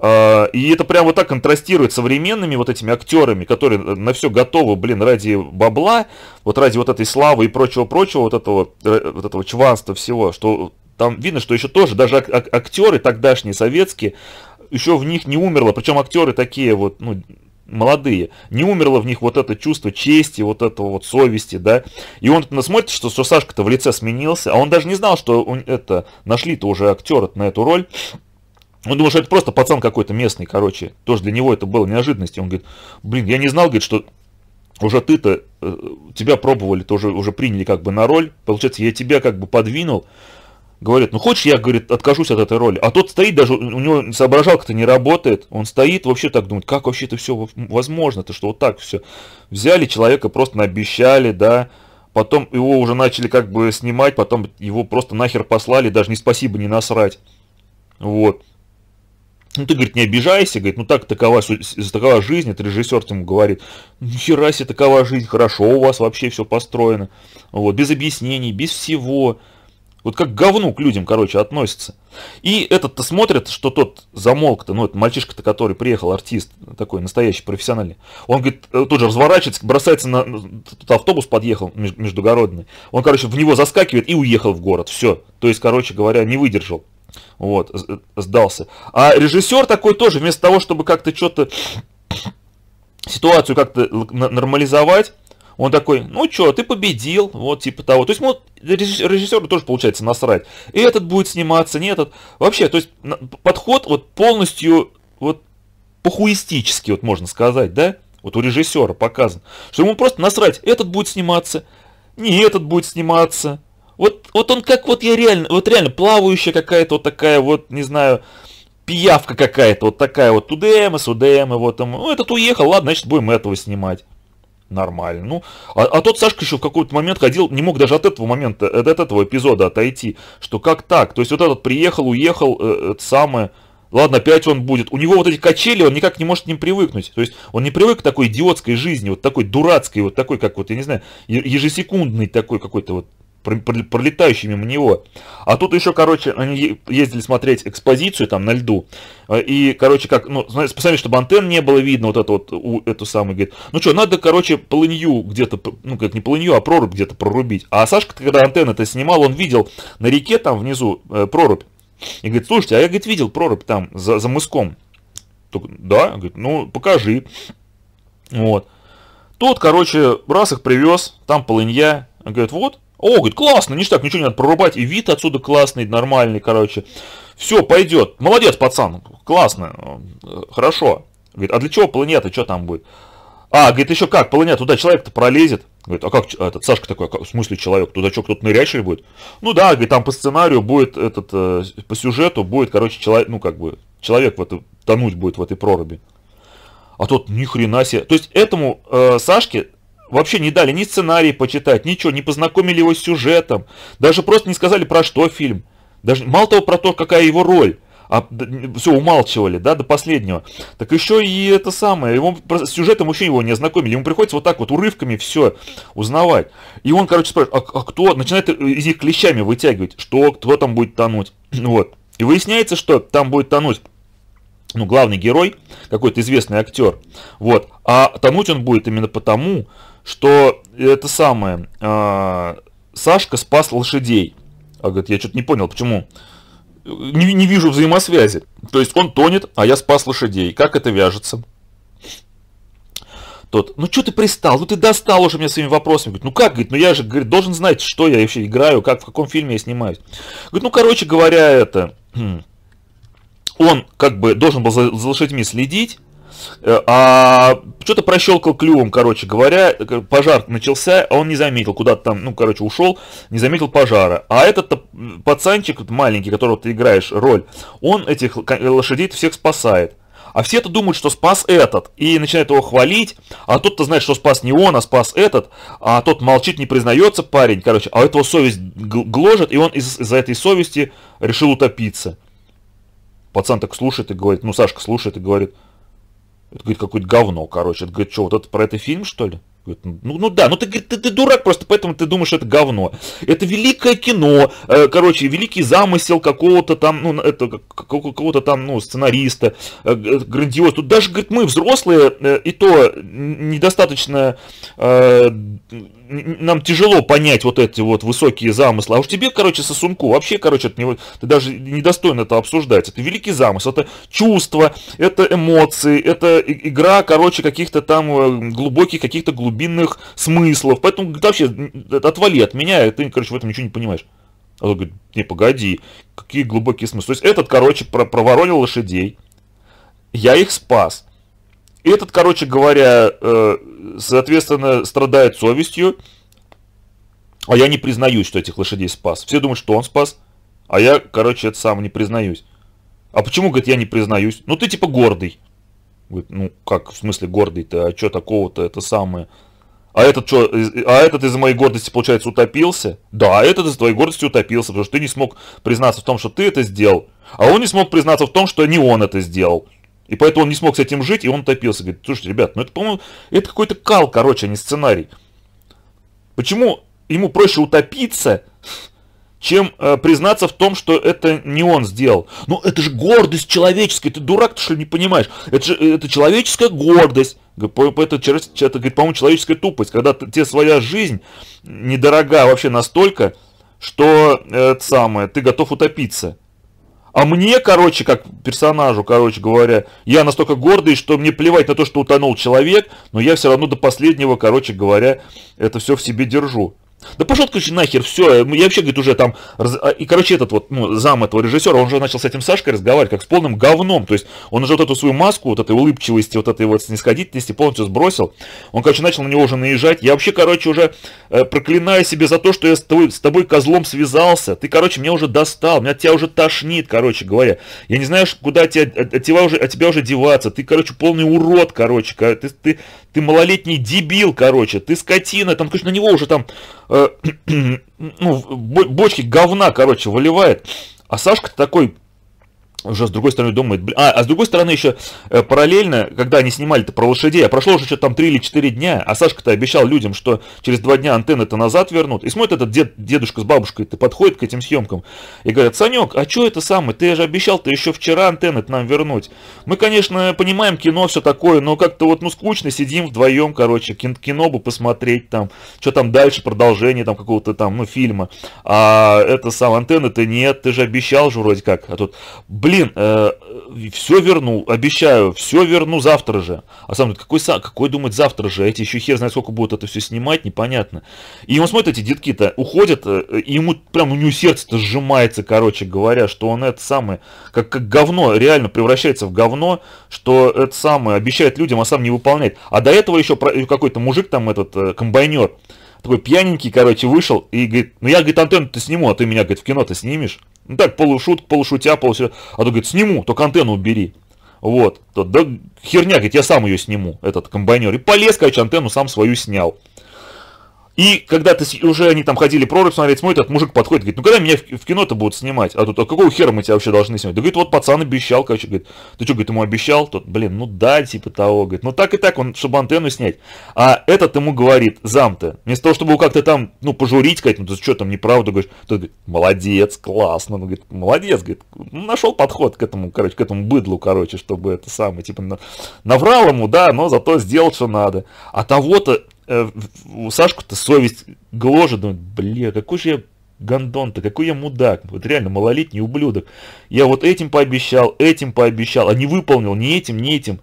А, и это прям вот так контрастирует современными вот этими актерами, которые на все готовы, блин, ради бабла, вот ради вот этой славы и прочего-прочего, вот этого, э, вот этого чванства всего, что там видно, что еще тоже даже ак актеры тогдашние советские, еще в них не умерло, причем актеры такие вот, ну, молодые, не умерло в них вот это чувство чести, вот этого вот совести, да. И он на смотрит, что, что Сашка-то в лице сменился, а он даже не знал, что он, это нашли-то уже актера на эту роль. Он думал, что это просто пацан какой-то местный, короче. Тоже для него это было неожиданностью. Он говорит, блин, я не знал, говорит, что уже ты-то, э, тебя пробовали, тоже уже приняли как бы на роль. Получается, я тебя как бы подвинул, Говорит, ну хочешь, я, говорит, откажусь от этой роли. А тот стоит даже, у него соображалка-то не работает. Он стоит вообще так думает, как вообще это все возможно, то что вот так все. Взяли человека, просто наобещали, да. Потом его уже начали как бы снимать, потом его просто нахер послали, даже не спасибо, не насрать. Вот. Ну ты, говорит, не обижайся, говорит, ну так такова, такова жизнь, это режиссер ему говорит, «Ну, ни хера себе такова жизнь, хорошо у вас вообще все построено. Вот, без объяснений, без всего. Вот как к говну к людям, короче, относится. И этот-то смотрит, что тот замолк-то, ну, этот мальчишка-то, который приехал, артист такой, настоящий, профессиональный. Он, говорит, э, тут же разворачивается, бросается на... Ну, тут автобус подъехал междугородный. Он, короче, в него заскакивает и уехал в город. Все. То есть, короче говоря, не выдержал. Вот, сдался. А режиссер такой тоже, вместо того, чтобы как-то что-то ситуацию как-то нормализовать, он такой, ну что, ты победил, вот типа того. То есть вот, режиссеру тоже получается насрать. И этот будет сниматься, не этот. Вообще, то есть подход вот полностью вот похуистически, вот можно сказать, да? Вот у режиссера показан, что ему просто насрать, этот будет сниматься, не этот будет сниматься. Вот, вот он как вот я реально, вот реально плавающая какая-то вот такая вот, не знаю, пиявка какая-то, вот такая вот, УДМС, УДМ, вот там, ну этот уехал, ладно, значит будем этого снимать нормально. Ну, а, а тот Сашка еще в какой-то момент ходил, не мог даже от этого момента, от, этого эпизода отойти, что как так? То есть вот этот приехал, уехал, э, это самое... Ладно, опять он будет. У него вот эти качели, он никак не может к ним привыкнуть. То есть он не привык к такой идиотской жизни, вот такой дурацкой, вот такой, как вот, я не знаю, ежесекундный такой какой-то вот пролетающий мимо него. А тут еще, короче, они ездили смотреть экспозицию там на льду. А, и, короче, как, ну, специально, чтобы антенн не было видно, вот это вот, у, эту самую, говорит, ну что, надо, короче, полынью где-то, ну, как не полынью, а прорубь где-то прорубить. А Сашка, когда антенна это снимал, он видел на реке там внизу э, прорубь. И говорит, слушайте, а я, говорит, видел прорубь там за, за мыском. Только, да, говорит, ну, покажи. Вот. Тот, короче, раз их привез, там полынья. говорит, вот, о, говорит, классно, ништяк, ничего не надо прорубать, и вид отсюда классный, нормальный, короче. Все, пойдет. Молодец, пацан, классно, э, хорошо. Говорит, а для чего планета, что там будет? А, говорит, еще как, планета, туда человек-то пролезет. Говорит, а как этот Сашка такой, как, в смысле человек, туда что, кто-то нырять что будет? Ну да, говорит, там по сценарию будет этот, э, по сюжету будет, короче, человек, ну как бы, человек в это, тонуть будет в этой проруби. А тот ни хрена себе. То есть этому э, Сашке вообще не дали ни сценарий почитать, ничего, не познакомили его с сюжетом, даже просто не сказали про что фильм, даже мало того про то, какая его роль, а все умалчивали, да, до последнего. Так еще и это самое, его, с сюжетом вообще его не ознакомили, ему приходится вот так вот урывками все узнавать. И он, короче, спрашивает, а, а кто, начинает э, из них клещами вытягивать, что, кто там будет тонуть, [clears throat] вот. И выясняется, что там будет тонуть ну, главный герой, какой-то известный актер, вот, а тонуть он будет именно потому, что это самое, э, Сашка спас лошадей. А говорит, я что-то не понял, почему? Не, не вижу взаимосвязи. То есть он тонет, а я спас лошадей. Как это вяжется? Тот, ну что ты пристал? Ну ты достал уже меня своими вопросами. Говорит, ну как? Говорит, ну я же говорит, должен знать, что я вообще играю, как, в каком фильме я снимаюсь. Говорит, ну короче говоря, это... Хм, он как бы должен был за, за лошадьми следить, Э, а что-то прощелкал клювом, короче говоря, э, пожар начался, а он не заметил, куда-то там, ну, короче, ушел, не заметил пожара. А этот пацанчик маленький, которого ты играешь роль, он этих лошадей всех спасает. А все то думают, что спас этот, и начинают его хвалить, а тот-то знает, что спас не он, а спас этот, а тот молчит, не признается парень, короче, а этого совесть гложет, и он из- из-за этой совести решил утопиться. Пацан так слушает и говорит, ну, Сашка слушает и говорит, это, говорит, какое-то говно, короче. Это, говорит, что, вот это про этот фильм, что ли? «Ну, ну, ну да, ну ты, ты, ты дурак просто, поэтому ты думаешь, это говно. Это великое кино, э, короче, великий замысел какого-то там, ну, это, какого-то там, ну, сценариста, э, грандиоз. Тут даже, говорит, мы, взрослые, э, и то недостаточно, э, нам тяжело понять вот эти вот высокие замыслы. А уж тебе, короче, сосунку, вообще, короче, это не, ты даже недостойно это обсуждать. Это великий замысел, это чувство, это эмоции, это игра, короче, каких-то там глубоких, каких-то глубин глубинных смыслов. Поэтому вообще отвали от меня, ты, короче, в этом ничего не понимаешь. А он говорит, не, погоди, какие глубокие смыслы. То есть этот, короче, про проворонил лошадей, я их спас. Этот, короче говоря, э, соответственно, страдает совестью, а я не признаюсь, что этих лошадей спас. Все думают, что он спас, а я, короче, это сам не признаюсь. А почему, говорит, я не признаюсь? Ну ты типа гордый. Говорит, ну как, в смысле гордый-то, а что такого-то, это самое... А этот что, а этот из за моей гордости, получается, утопился? Да, а этот из твоей гордости утопился, потому что ты не смог признаться в том, что ты это сделал. А он не смог признаться в том, что не он это сделал. И поэтому он не смог с этим жить, и он утопился. Говорит, слушайте, ребят, ну это, по-моему, это какой-то кал, короче, а не сценарий. Почему ему проще утопиться, чем э, признаться в том, что это не он сделал. Ну, это же гордость человеческая, ты дурак, ты что не понимаешь? Это же это человеческая гордость, это, это по-моему, человеческая тупость, когда ты, тебе своя жизнь недорога вообще настолько, что это самое, ты готов утопиться. А мне, короче, как персонажу, короче говоря, я настолько гордый, что мне плевать на то, что утонул человек, но я все равно до последнего, короче говоря, это все в себе держу. Да пошел ты нахер, все, э, я вообще, говорит, уже там, а, и, короче, этот вот, ну, зам этого режиссера, он уже начал с этим Сашкой разговаривать, как с полным говном, то есть, он уже вот эту свою маску, вот этой улыбчивости, вот этой вот снисходительности полностью сбросил, он, короче, начал на него уже наезжать, я вообще, короче, уже э, проклинаю себе за то, что я с тобой, с тобой козлом связался, ты, короче, меня уже достал, меня от тебя уже тошнит, короче говоря, я не знаю, куда тебя, от, от, тебя уже, от тебя уже деваться, ты, короче, полный урод, короче, ты, ты, ты малолетний дебил, короче, ты скотина, там, конечно, на него уже там, э, [clears throat] ну, бочки говна, короче, выливает. А Сашка такой уже с другой стороны думает, а, а с другой стороны еще э, параллельно, когда они снимали-то про лошадей, а прошло уже что-то там 3 или 4 дня, а Сашка-то обещал людям, что через 2 дня антенны-то назад вернут, и смотрит этот дед, дедушка с бабушкой-то подходит к этим съемкам и говорят, Санек, а что это самое, ты же обещал-то еще вчера антенны-то нам вернуть. Мы, конечно, понимаем кино, все такое, но как-то вот, ну, скучно, сидим вдвоем, короче, кино, кино бы посмотреть там, что там дальше, продолжение там какого-то там, ну, фильма, а это сам антенны-то нет, ты же обещал же вроде как, а тут, блин, блин, э, э все верну, обещаю, все верну завтра же. А сам говорит, какой, какой думать завтра же, эти еще хер знает сколько будут это все снимать, непонятно. И он смотрит, эти детки-то уходят, э, э, и ему прям у него сердце-то сжимается, короче говоря, что он это самое, как, как говно, реально превращается в говно, что это самое, обещает людям, а сам не выполняет. А до этого еще какой-то мужик там этот, комбайнер, такой пьяненький, короче, вышел и говорит, ну я, говорит, антенну ты сниму, а ты меня, говорит, в кино-то снимешь. Ну так, полушутка, полушутя, полушутя. А то говорит, сниму, только антенну убери. Вот. Тот, да херня, говорит, я сам ее сниму, этот комбайнер. И полез, короче, антенну сам свою снял. И когда ты уже они там ходили прорыв, смотреть, смотрит, этот мужик подходит, говорит, ну когда меня в, в кино-то будут снимать? А тут, а какого хера мы тебя вообще должны снимать? Да говорит, вот пацан обещал, короче, говорит, ты что, говорит, ему обещал? Тот, блин, ну да, типа того, говорит, ну так и так, он, чтобы антенну снять. А этот ему говорит, зам-то, вместо того, чтобы его как-то там, ну, пожурить, сказать, ну ты что там, неправду, говоришь, тот говорит, молодец, классно, он говорит, молодец, говорит, ну, нашел подход к этому, короче, к этому быдлу, короче, чтобы это самое, типа, наврал ему, да, но зато сделал, что надо. А того-то Э, у Сашку-то совесть гложет, думает, бля, какой же я гондон-то, какой я мудак, вот реально малолетний ублюдок. Я вот этим пообещал, этим пообещал, а не выполнил ни этим, ни этим.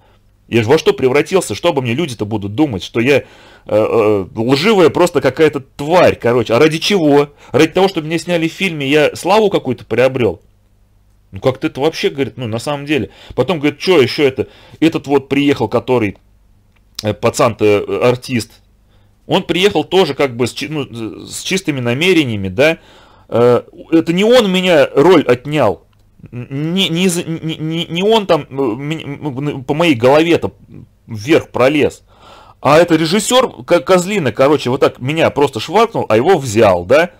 Я же во что превратился, что обо мне люди-то будут думать, что я э, э, лживая просто какая-то тварь, короче. А ради чего? Ради того, чтобы меня сняли в фильме, я славу какую-то приобрел. Ну как-то это вообще, говорит, ну на самом деле. Потом говорит, что еще это, этот вот приехал, который э, пацан-то э, артист, он приехал тоже как бы с, ну, с чистыми намерениями, да. Э, это не он меня роль отнял, не, не, не, не он там э, по моей голове-то вверх пролез. А это режиссер, как козлина, короче, вот так меня просто шваркнул, а его взял, да?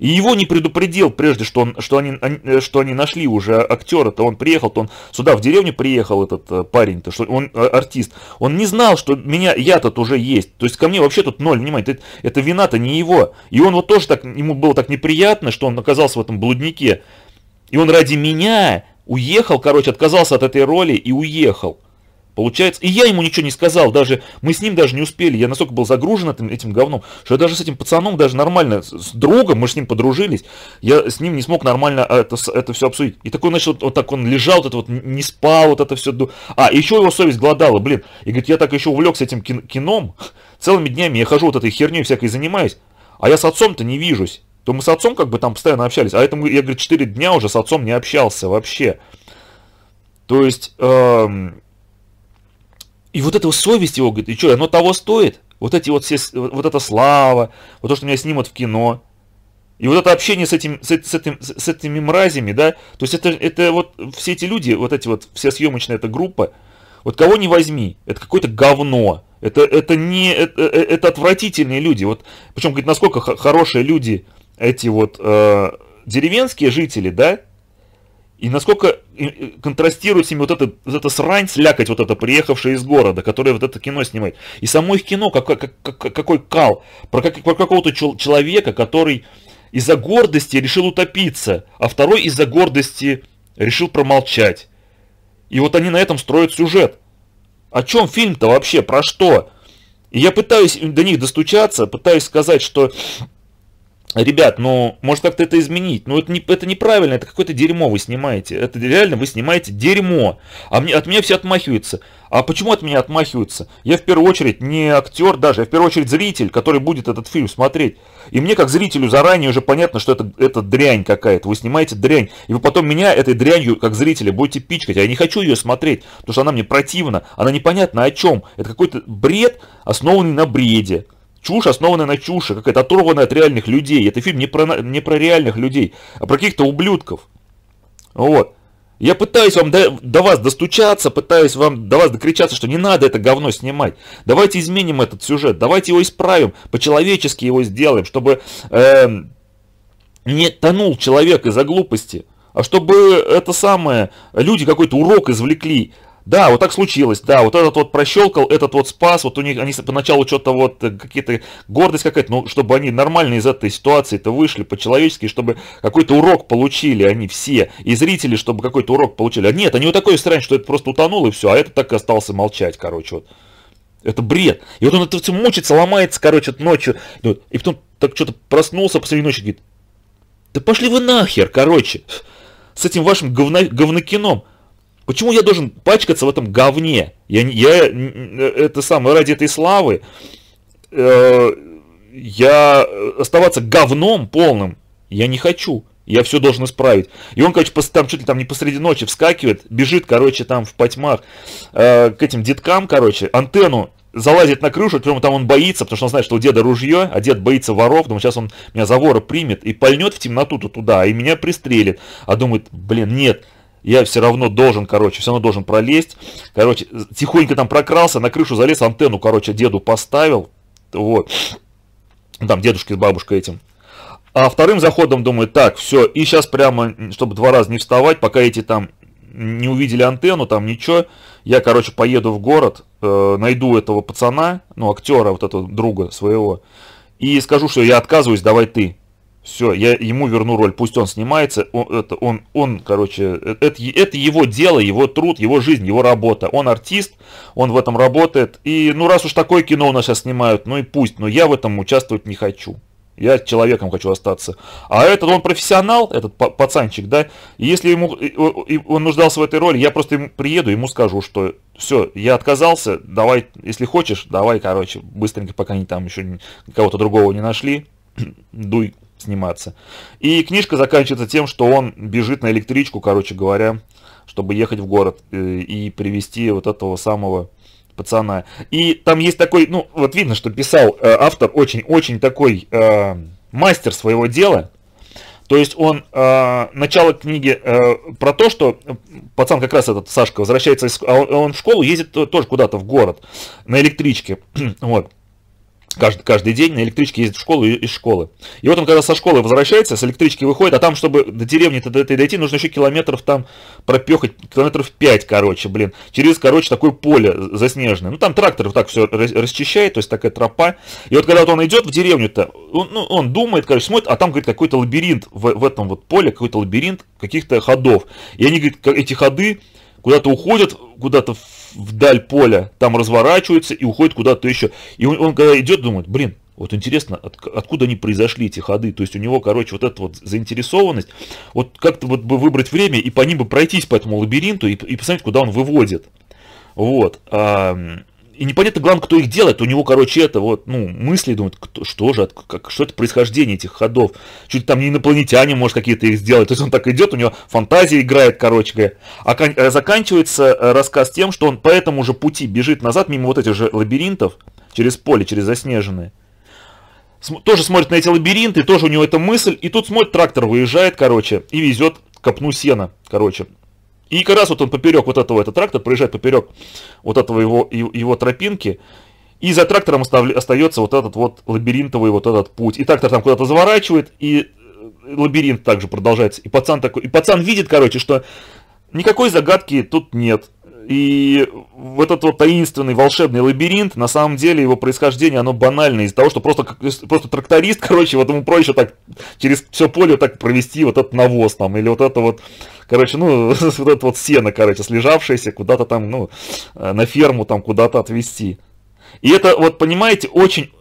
И его не предупредил прежде, что, он, что, они, они, э, что они нашли уже актера-то. Он приехал, то он сюда в деревню приехал, этот э, парень, то что он э, артист. Он не знал, что меня, я тут уже есть. То есть ко мне вообще тут ноль внимания. Это, это вина-то не его. И он вот тоже так, ему было так неприятно, что он оказался в этом блуднике. И он ради меня уехал, короче, отказался от этой роли и уехал. Получается, и я ему ничего не сказал, даже мы с ним даже не успели, я настолько был загружен этим, этим говном, что я даже с этим пацаном, даже нормально, с другом, мы с ним подружились, я с ним не смог нормально это, это все обсудить. И такой начал, вот так он лежал, вот это вот, не спал, вот это все. А, еще его совесть гладала, блин. И говорит, я так еще увлекся этим кином, целыми днями я хожу вот этой херней всякой занимаюсь, а я с отцом-то не вижусь. То мы с отцом как бы там постоянно общались, а этому я, говорит, 4 дня уже с отцом не общался вообще. То есть, эм, и вот эта совесть его говорит, и что, оно того стоит? Вот эти вот все, вот, эта слава, вот то, что меня снимут в кино. И вот это общение с, этим, с, с, этим, с этими мразями, да, то есть это, это вот все эти люди, вот эти вот, вся съемочная эта группа, вот кого не возьми, это какое-то говно, это, это не, это, э, э, это отвратительные люди, вот, причем, говорит, насколько хорошие люди эти вот э, деревенские жители, да, и насколько контрастирует с ними вот эта, вот эта срань, слякоть вот эта, приехавшая из города, которая вот это кино снимает. И само их кино, как какой, какой кал, про, как, про какого-то человека, который из-за гордости решил утопиться, а второй из-за гордости решил промолчать. И вот они на этом строят сюжет. О чем фильм-то вообще? Про что? И я пытаюсь до них достучаться, пытаюсь сказать, что Ребят, ну, может как-то это изменить. Ну, это, не, это неправильно, это какое-то дерьмо вы снимаете. Это реально вы снимаете дерьмо. А мне, от меня все отмахиваются. А почему от меня отмахиваются? Я в первую очередь не актер даже, я в первую очередь зритель, который будет этот фильм смотреть. И мне как зрителю заранее уже понятно, что это, это дрянь какая-то. Вы снимаете дрянь. И вы потом меня этой дрянью, как зрителя, будете пичкать. А я не хочу ее смотреть, потому что она мне противна. Она непонятна о чем. Это какой-то бред, основанный на бреде чушь, основанная на чуши, какая-то оторванная от реальных людей. Это фильм не про, не про реальных людей, а про каких-то ублюдков. Вот. Я пытаюсь вам до, до вас достучаться, пытаюсь вам до вас докричаться, что не надо это говно снимать. Давайте изменим этот сюжет, давайте его исправим, по-человечески его сделаем, чтобы э, не тонул человек из-за глупости, а чтобы это самое, люди какой-то урок извлекли да, вот так случилось, да, вот этот вот прощелкал, этот вот спас, вот у них, они поначалу что-то вот, э, какие-то, гордость какая-то, ну, чтобы они нормально из этой ситуации-то вышли по-человечески, чтобы какой-то урок получили они все, и зрители, чтобы какой-то урок получили. А нет, они вот такой странный, что это просто утонул и все, а этот так и остался молчать, короче, вот. Это бред. И вот он это все мучится, ломается, короче, вот ночью. И потом так что-то проснулся посреди ночи и говорит, да пошли вы нахер, короче, с этим вашим говно, говнокином. Почему я должен пачкаться в этом говне? Я, я это самое, ради этой славы, э, я э, оставаться говном полным, я не хочу. Я все должен исправить. И он, короче, там чуть ли там не посреди ночи вскакивает, бежит, короче, там в потьмах э, к этим деткам, короче, антенну залазит на крышу, Прям там он боится, потому что он знает, что у деда ружье, а дед боится воров, Думает, сейчас он меня за вора примет и пальнет в темноту-то туда, и меня пристрелит. А думает, блин, нет, я все равно должен, короче, все равно должен пролезть. Короче, тихонько там прокрался, на крышу залез, антенну, короче, деду поставил. Вот. Там дедушки с бабушкой этим. А вторым заходом думаю, так, все, и сейчас прямо, чтобы два раза не вставать, пока эти там не увидели антенну, там ничего, я, короче, поеду в город, э, найду этого пацана, ну, актера, вот этого друга своего, и скажу, что я отказываюсь, давай ты. Все, я ему верну роль, пусть он снимается, он, это, он, он короче, э, это, это его дело, его труд, его жизнь, его работа. Он артист, он в этом работает, и ну раз уж такое кино у нас сейчас снимают, ну и пусть, но я в этом участвовать не хочу. Я человеком хочу остаться. А этот, он профессионал, этот пацанчик, да, и если ему, он нуждался в этой роли, я просто ему приеду, ему скажу, что все, я отказался, давай, если хочешь, давай, короче, быстренько, пока они там еще кого-то другого не нашли, [clears throat] дуй сниматься. И книжка заканчивается тем, что он бежит на электричку, короче говоря, чтобы ехать в город э, и привести вот этого самого пацана. И там есть такой, ну, вот видно, что писал э, автор очень-очень такой э, мастер своего дела. То есть он, э, начало книги э, про то, что пацан как раз этот Сашка возвращается, из, а он, он в школу ездит э, тоже куда-то в город на электричке. [clears throat] вот каждый, каждый день на электричке ездит в школу и из школы. И вот он когда со школы возвращается, с электрички выходит, а там, чтобы до деревни -то, до этой дойти, нужно еще километров там пропехать, километров 5, короче, блин, через, короче, такое поле заснеженное. Ну, там трактор вот так все расчищает, то есть такая тропа. И вот когда вот он идет в деревню-то, он, ну, он думает, короче, смотрит, а там, говорит, какой-то лабиринт в, в этом вот поле, какой-то лабиринт каких-то ходов. И они, говорит, эти ходы куда-то уходят, куда-то в вдаль поля, там разворачивается и уходит куда-то еще. И он, он когда идет, думает, блин, вот интересно, от, откуда они произошли, эти ходы. То есть у него, короче, вот эта вот заинтересованность. Вот как-то вот бы выбрать время и по ним бы пройтись по этому лабиринту и, и посмотреть, куда он выводит. Вот. И непонятно, главное, кто их делает. У него, короче, это вот, ну, мысли думают, кто, что же, как, что это происхождение этих ходов. Чуть там не инопланетяне, может, какие-то их сделать. То есть он так идет, у него фантазия играет, короче говоря. А э, заканчивается э, рассказ тем, что он по этому же пути бежит назад, мимо вот этих же лабиринтов, через поле, через заснеженные. См тоже смотрит на эти лабиринты, тоже у него эта мысль. И тут смотрит, трактор выезжает, короче, и везет копну сена, короче, и как раз вот он поперек вот этого, этого трактор проезжает поперек вот этого его, его тропинки, и за трактором остается вот этот вот лабиринтовый вот этот путь. И трактор там куда-то заворачивает, и э, лабиринт также продолжается. И пацан такой, и пацан видит, короче, что никакой загадки тут нет. И в этот вот таинственный волшебный лабиринт, на самом деле его происхождение, оно банальное из-за того, что просто, просто тракторист, [laughs] короче, вот ему проще так через все поле так провести вот этот навоз там, или вот это вот, короче, ну, [laughs] вот это вот сено, короче, слежавшееся куда-то там, ну, э, на ферму там куда-то отвезти. И это, вот, понимаете, очень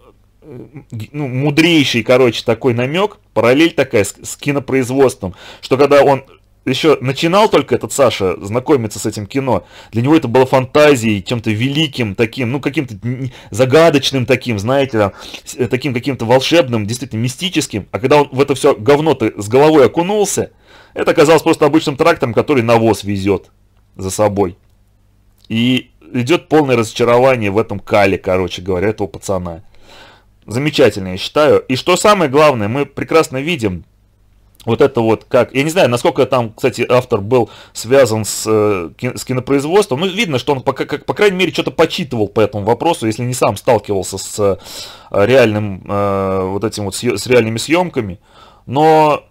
э, ну, мудрейший, короче, такой намек, параллель такая с, с кинопроизводством, что когда он еще начинал только этот Саша знакомиться с этим кино, для него это было фантазией, чем-то великим таким, ну, каким-то загадочным таким, знаете, там, э, таким каким-то волшебным, действительно мистическим. А когда он в это все говно-то с головой окунулся, это оказалось просто обычным трактором, который навоз везет за собой. И идет полное разочарование в этом кале, короче говоря, этого пацана. Замечательно, я считаю. И что самое главное, мы прекрасно видим, вот это вот как, я не знаю, насколько там, кстати, автор был связан с, э, с кинопроизводством, ну, видно, что он, по, как, по крайней мере, что-то почитывал по этому вопросу, если не сам сталкивался с э, реальным, э, вот этим вот, с, с реальными съемками, но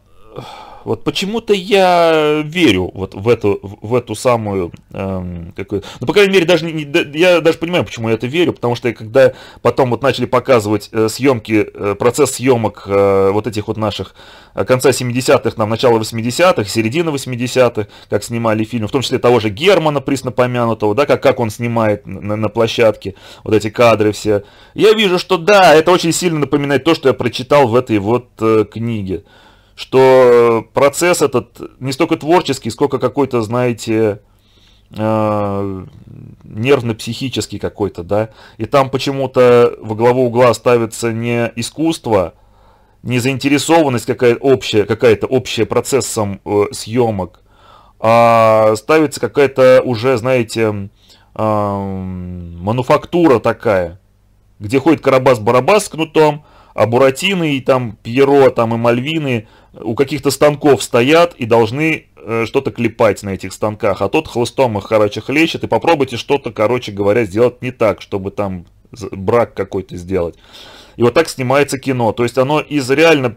вот почему-то я верю вот в эту, в эту самую, эм, какую, ну, по крайней мере, даже не, я даже понимаю, почему я это верю, потому что когда потом вот начали показывать э, съемки, э, процесс съемок э, вот этих вот наших э, конца 70-х, нам начало 80-х, середина 80-х, как снимали фильмы, в том числе того же Германа, присно да, как, как он снимает на, на площадке вот эти кадры все. Я вижу, что да, это очень сильно напоминает то, что я прочитал в этой вот э, книге что э, процесс этот не столько творческий, сколько какой-то, знаете, э, нервно-психический какой-то, да. И там почему-то во главу угла ставится не искусство, не заинтересованность какая-то общая, какая-то общая процессом э, съемок, а ставится какая-то уже, знаете, мануфактура такая, где ходит Карабас-Барабас с кнутом, а Буратино и там Пьеро, а там и Мальвины у каких-то станков стоят и должны э, что-то клепать на этих станках, а тот хлыстом их, короче, хлещет, и попробуйте что-то, короче говоря, сделать не так, чтобы там брак какой-то сделать. И вот так снимается кино. То есть оно из реально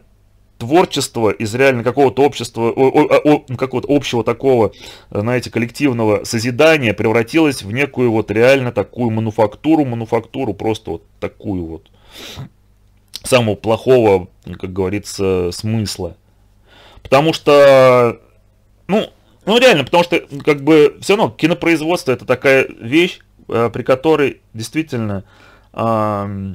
творчества, из реально какого-то общества, какого-то общего такого, знаете, коллективного созидания превратилось в некую вот реально такую мануфактуру, мануфактуру просто вот такую вот самого плохого, как говорится, смысла. Потому что, ну, ну реально, потому что, как бы, все равно кинопроизводство это такая вещь, э, при которой действительно э,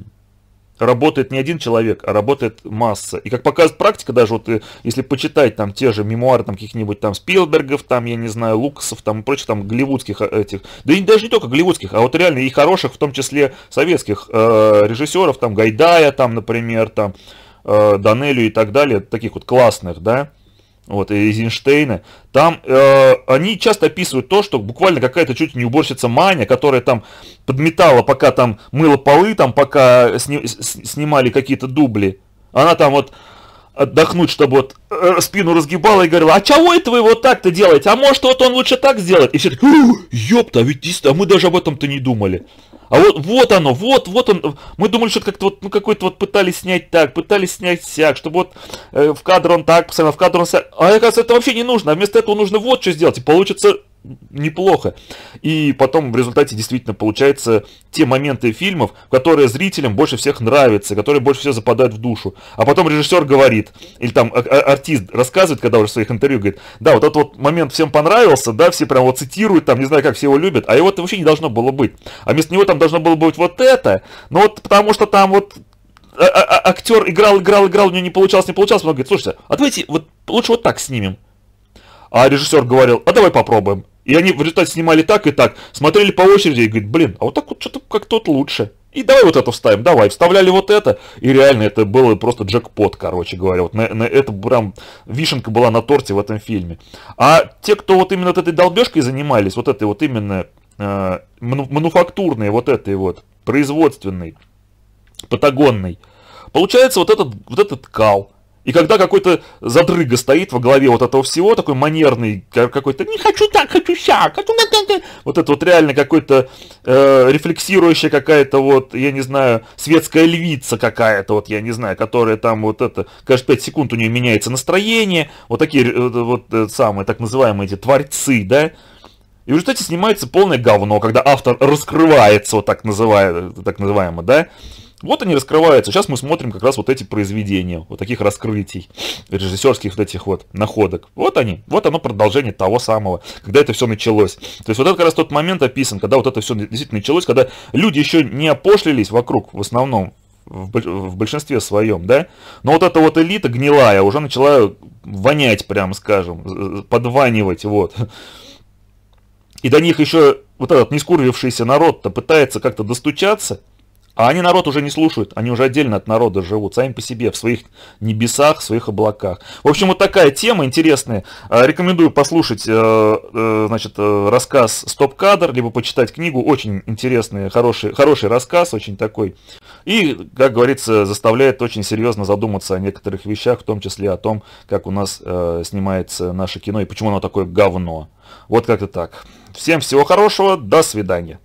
работает не один человек, а работает масса. И как показывает практика, даже вот э, если почитать там те же мемуары там каких-нибудь там Спилбергов, там, я не знаю, Лукасов, там и прочих там голливудских э, этих, да и даже не только голливудских, а вот реально и хороших, в том числе советских э, режиссеров, там Гайдая, там, например, там, э, Данелю и так далее, таких вот классных, да, вот, Эйзенштейна, там э, они часто описывают то, что буквально какая-то чуть не уборщица Маня, которая там подметала, пока там мыла полы, там пока сни, с, снимали какие-то дубли. Она там вот отдохнуть, чтобы вот э, спину разгибала и говорила, а чего это вы вот так-то делаете? А может вот он лучше так сделает? И все так, ёпта, ведь действительно, а мы даже об этом-то не думали. А вот, вот оно, вот, вот он. Мы думали, что как-то вот, ну, какой-то вот пытались снять так, пытались снять сяк, чтобы вот э, в кадр он так, постоянно в кадр он сяк. А, оказывается, это вообще не нужно. А вместо этого нужно вот что сделать. И получится неплохо. И потом в результате действительно получаются те моменты фильмов, которые зрителям больше всех нравятся, которые больше всего западают в душу. А потом режиссер говорит, или там а, а, артист рассказывает, когда уже в своих интервью говорит, да, вот этот вот момент всем понравился, да, все прям вот цитируют, там, не знаю, как все его любят, а его-то вообще не должно было быть. А вместо него там должно было быть вот это, но вот потому что там вот а, актер играл, играл, играл, у него не получалось, не получалось, он говорит, слушайте, а давайте вот лучше вот так снимем. А режиссер говорил, а давай попробуем. И они в результате снимали так и так, смотрели по очереди и говорят, блин, а вот так вот что-то как тот лучше. И давай вот это вставим, давай. Вставляли вот это, и реально это было просто джекпот, короче говоря. Вот на, на, это прям вишенка была на торте в этом фильме. А те, кто вот именно вот этой долбежкой занимались, вот этой вот именно э, мануфактурной, вот этой вот, производственной, патагонной, получается вот этот, вот этот кал – и когда какой-то задрыга стоит во главе вот этого всего, такой манерный какой-то «не хочу так, хочу сяк», хочу так, так, так. вот это вот реально какой-то э, рефлексирующая какая-то вот, я не знаю, светская львица какая-то, вот я не знаю, которая там вот это, каждые 5 секунд у нее меняется настроение, вот такие э, э, вот, вот э, самые так называемые эти творцы, да, и в результате снимается полное говно, когда автор раскрывается, вот так называемое, так называемо, да, вот они раскрываются. Сейчас мы смотрим как раз вот эти произведения, вот таких раскрытий, режиссерских вот этих вот находок. Вот они, вот оно продолжение того самого, когда это все началось. То есть вот это как раз тот момент описан, когда вот это все действительно началось, когда люди еще не опошлились вокруг в основном, в большинстве своем, да, но вот эта вот элита гнилая уже начала вонять, прямо скажем, подванивать, вот. И до них еще вот этот нескурвившийся народ-то пытается как-то достучаться, а они народ уже не слушают, они уже отдельно от народа живут, сами по себе, в своих небесах, в своих облаках. В общем, вот такая тема интересная. А, рекомендую послушать э, э, значит, э, рассказ «Стоп-кадр», либо почитать книгу. Очень интересный, хороший, хороший рассказ, очень такой. И, как говорится, заставляет очень серьезно задуматься о некоторых вещах, в том числе о том, как у нас снимается наше кино и почему оно такое говно. Вот как-то так. Всем всего хорошего, до свидания.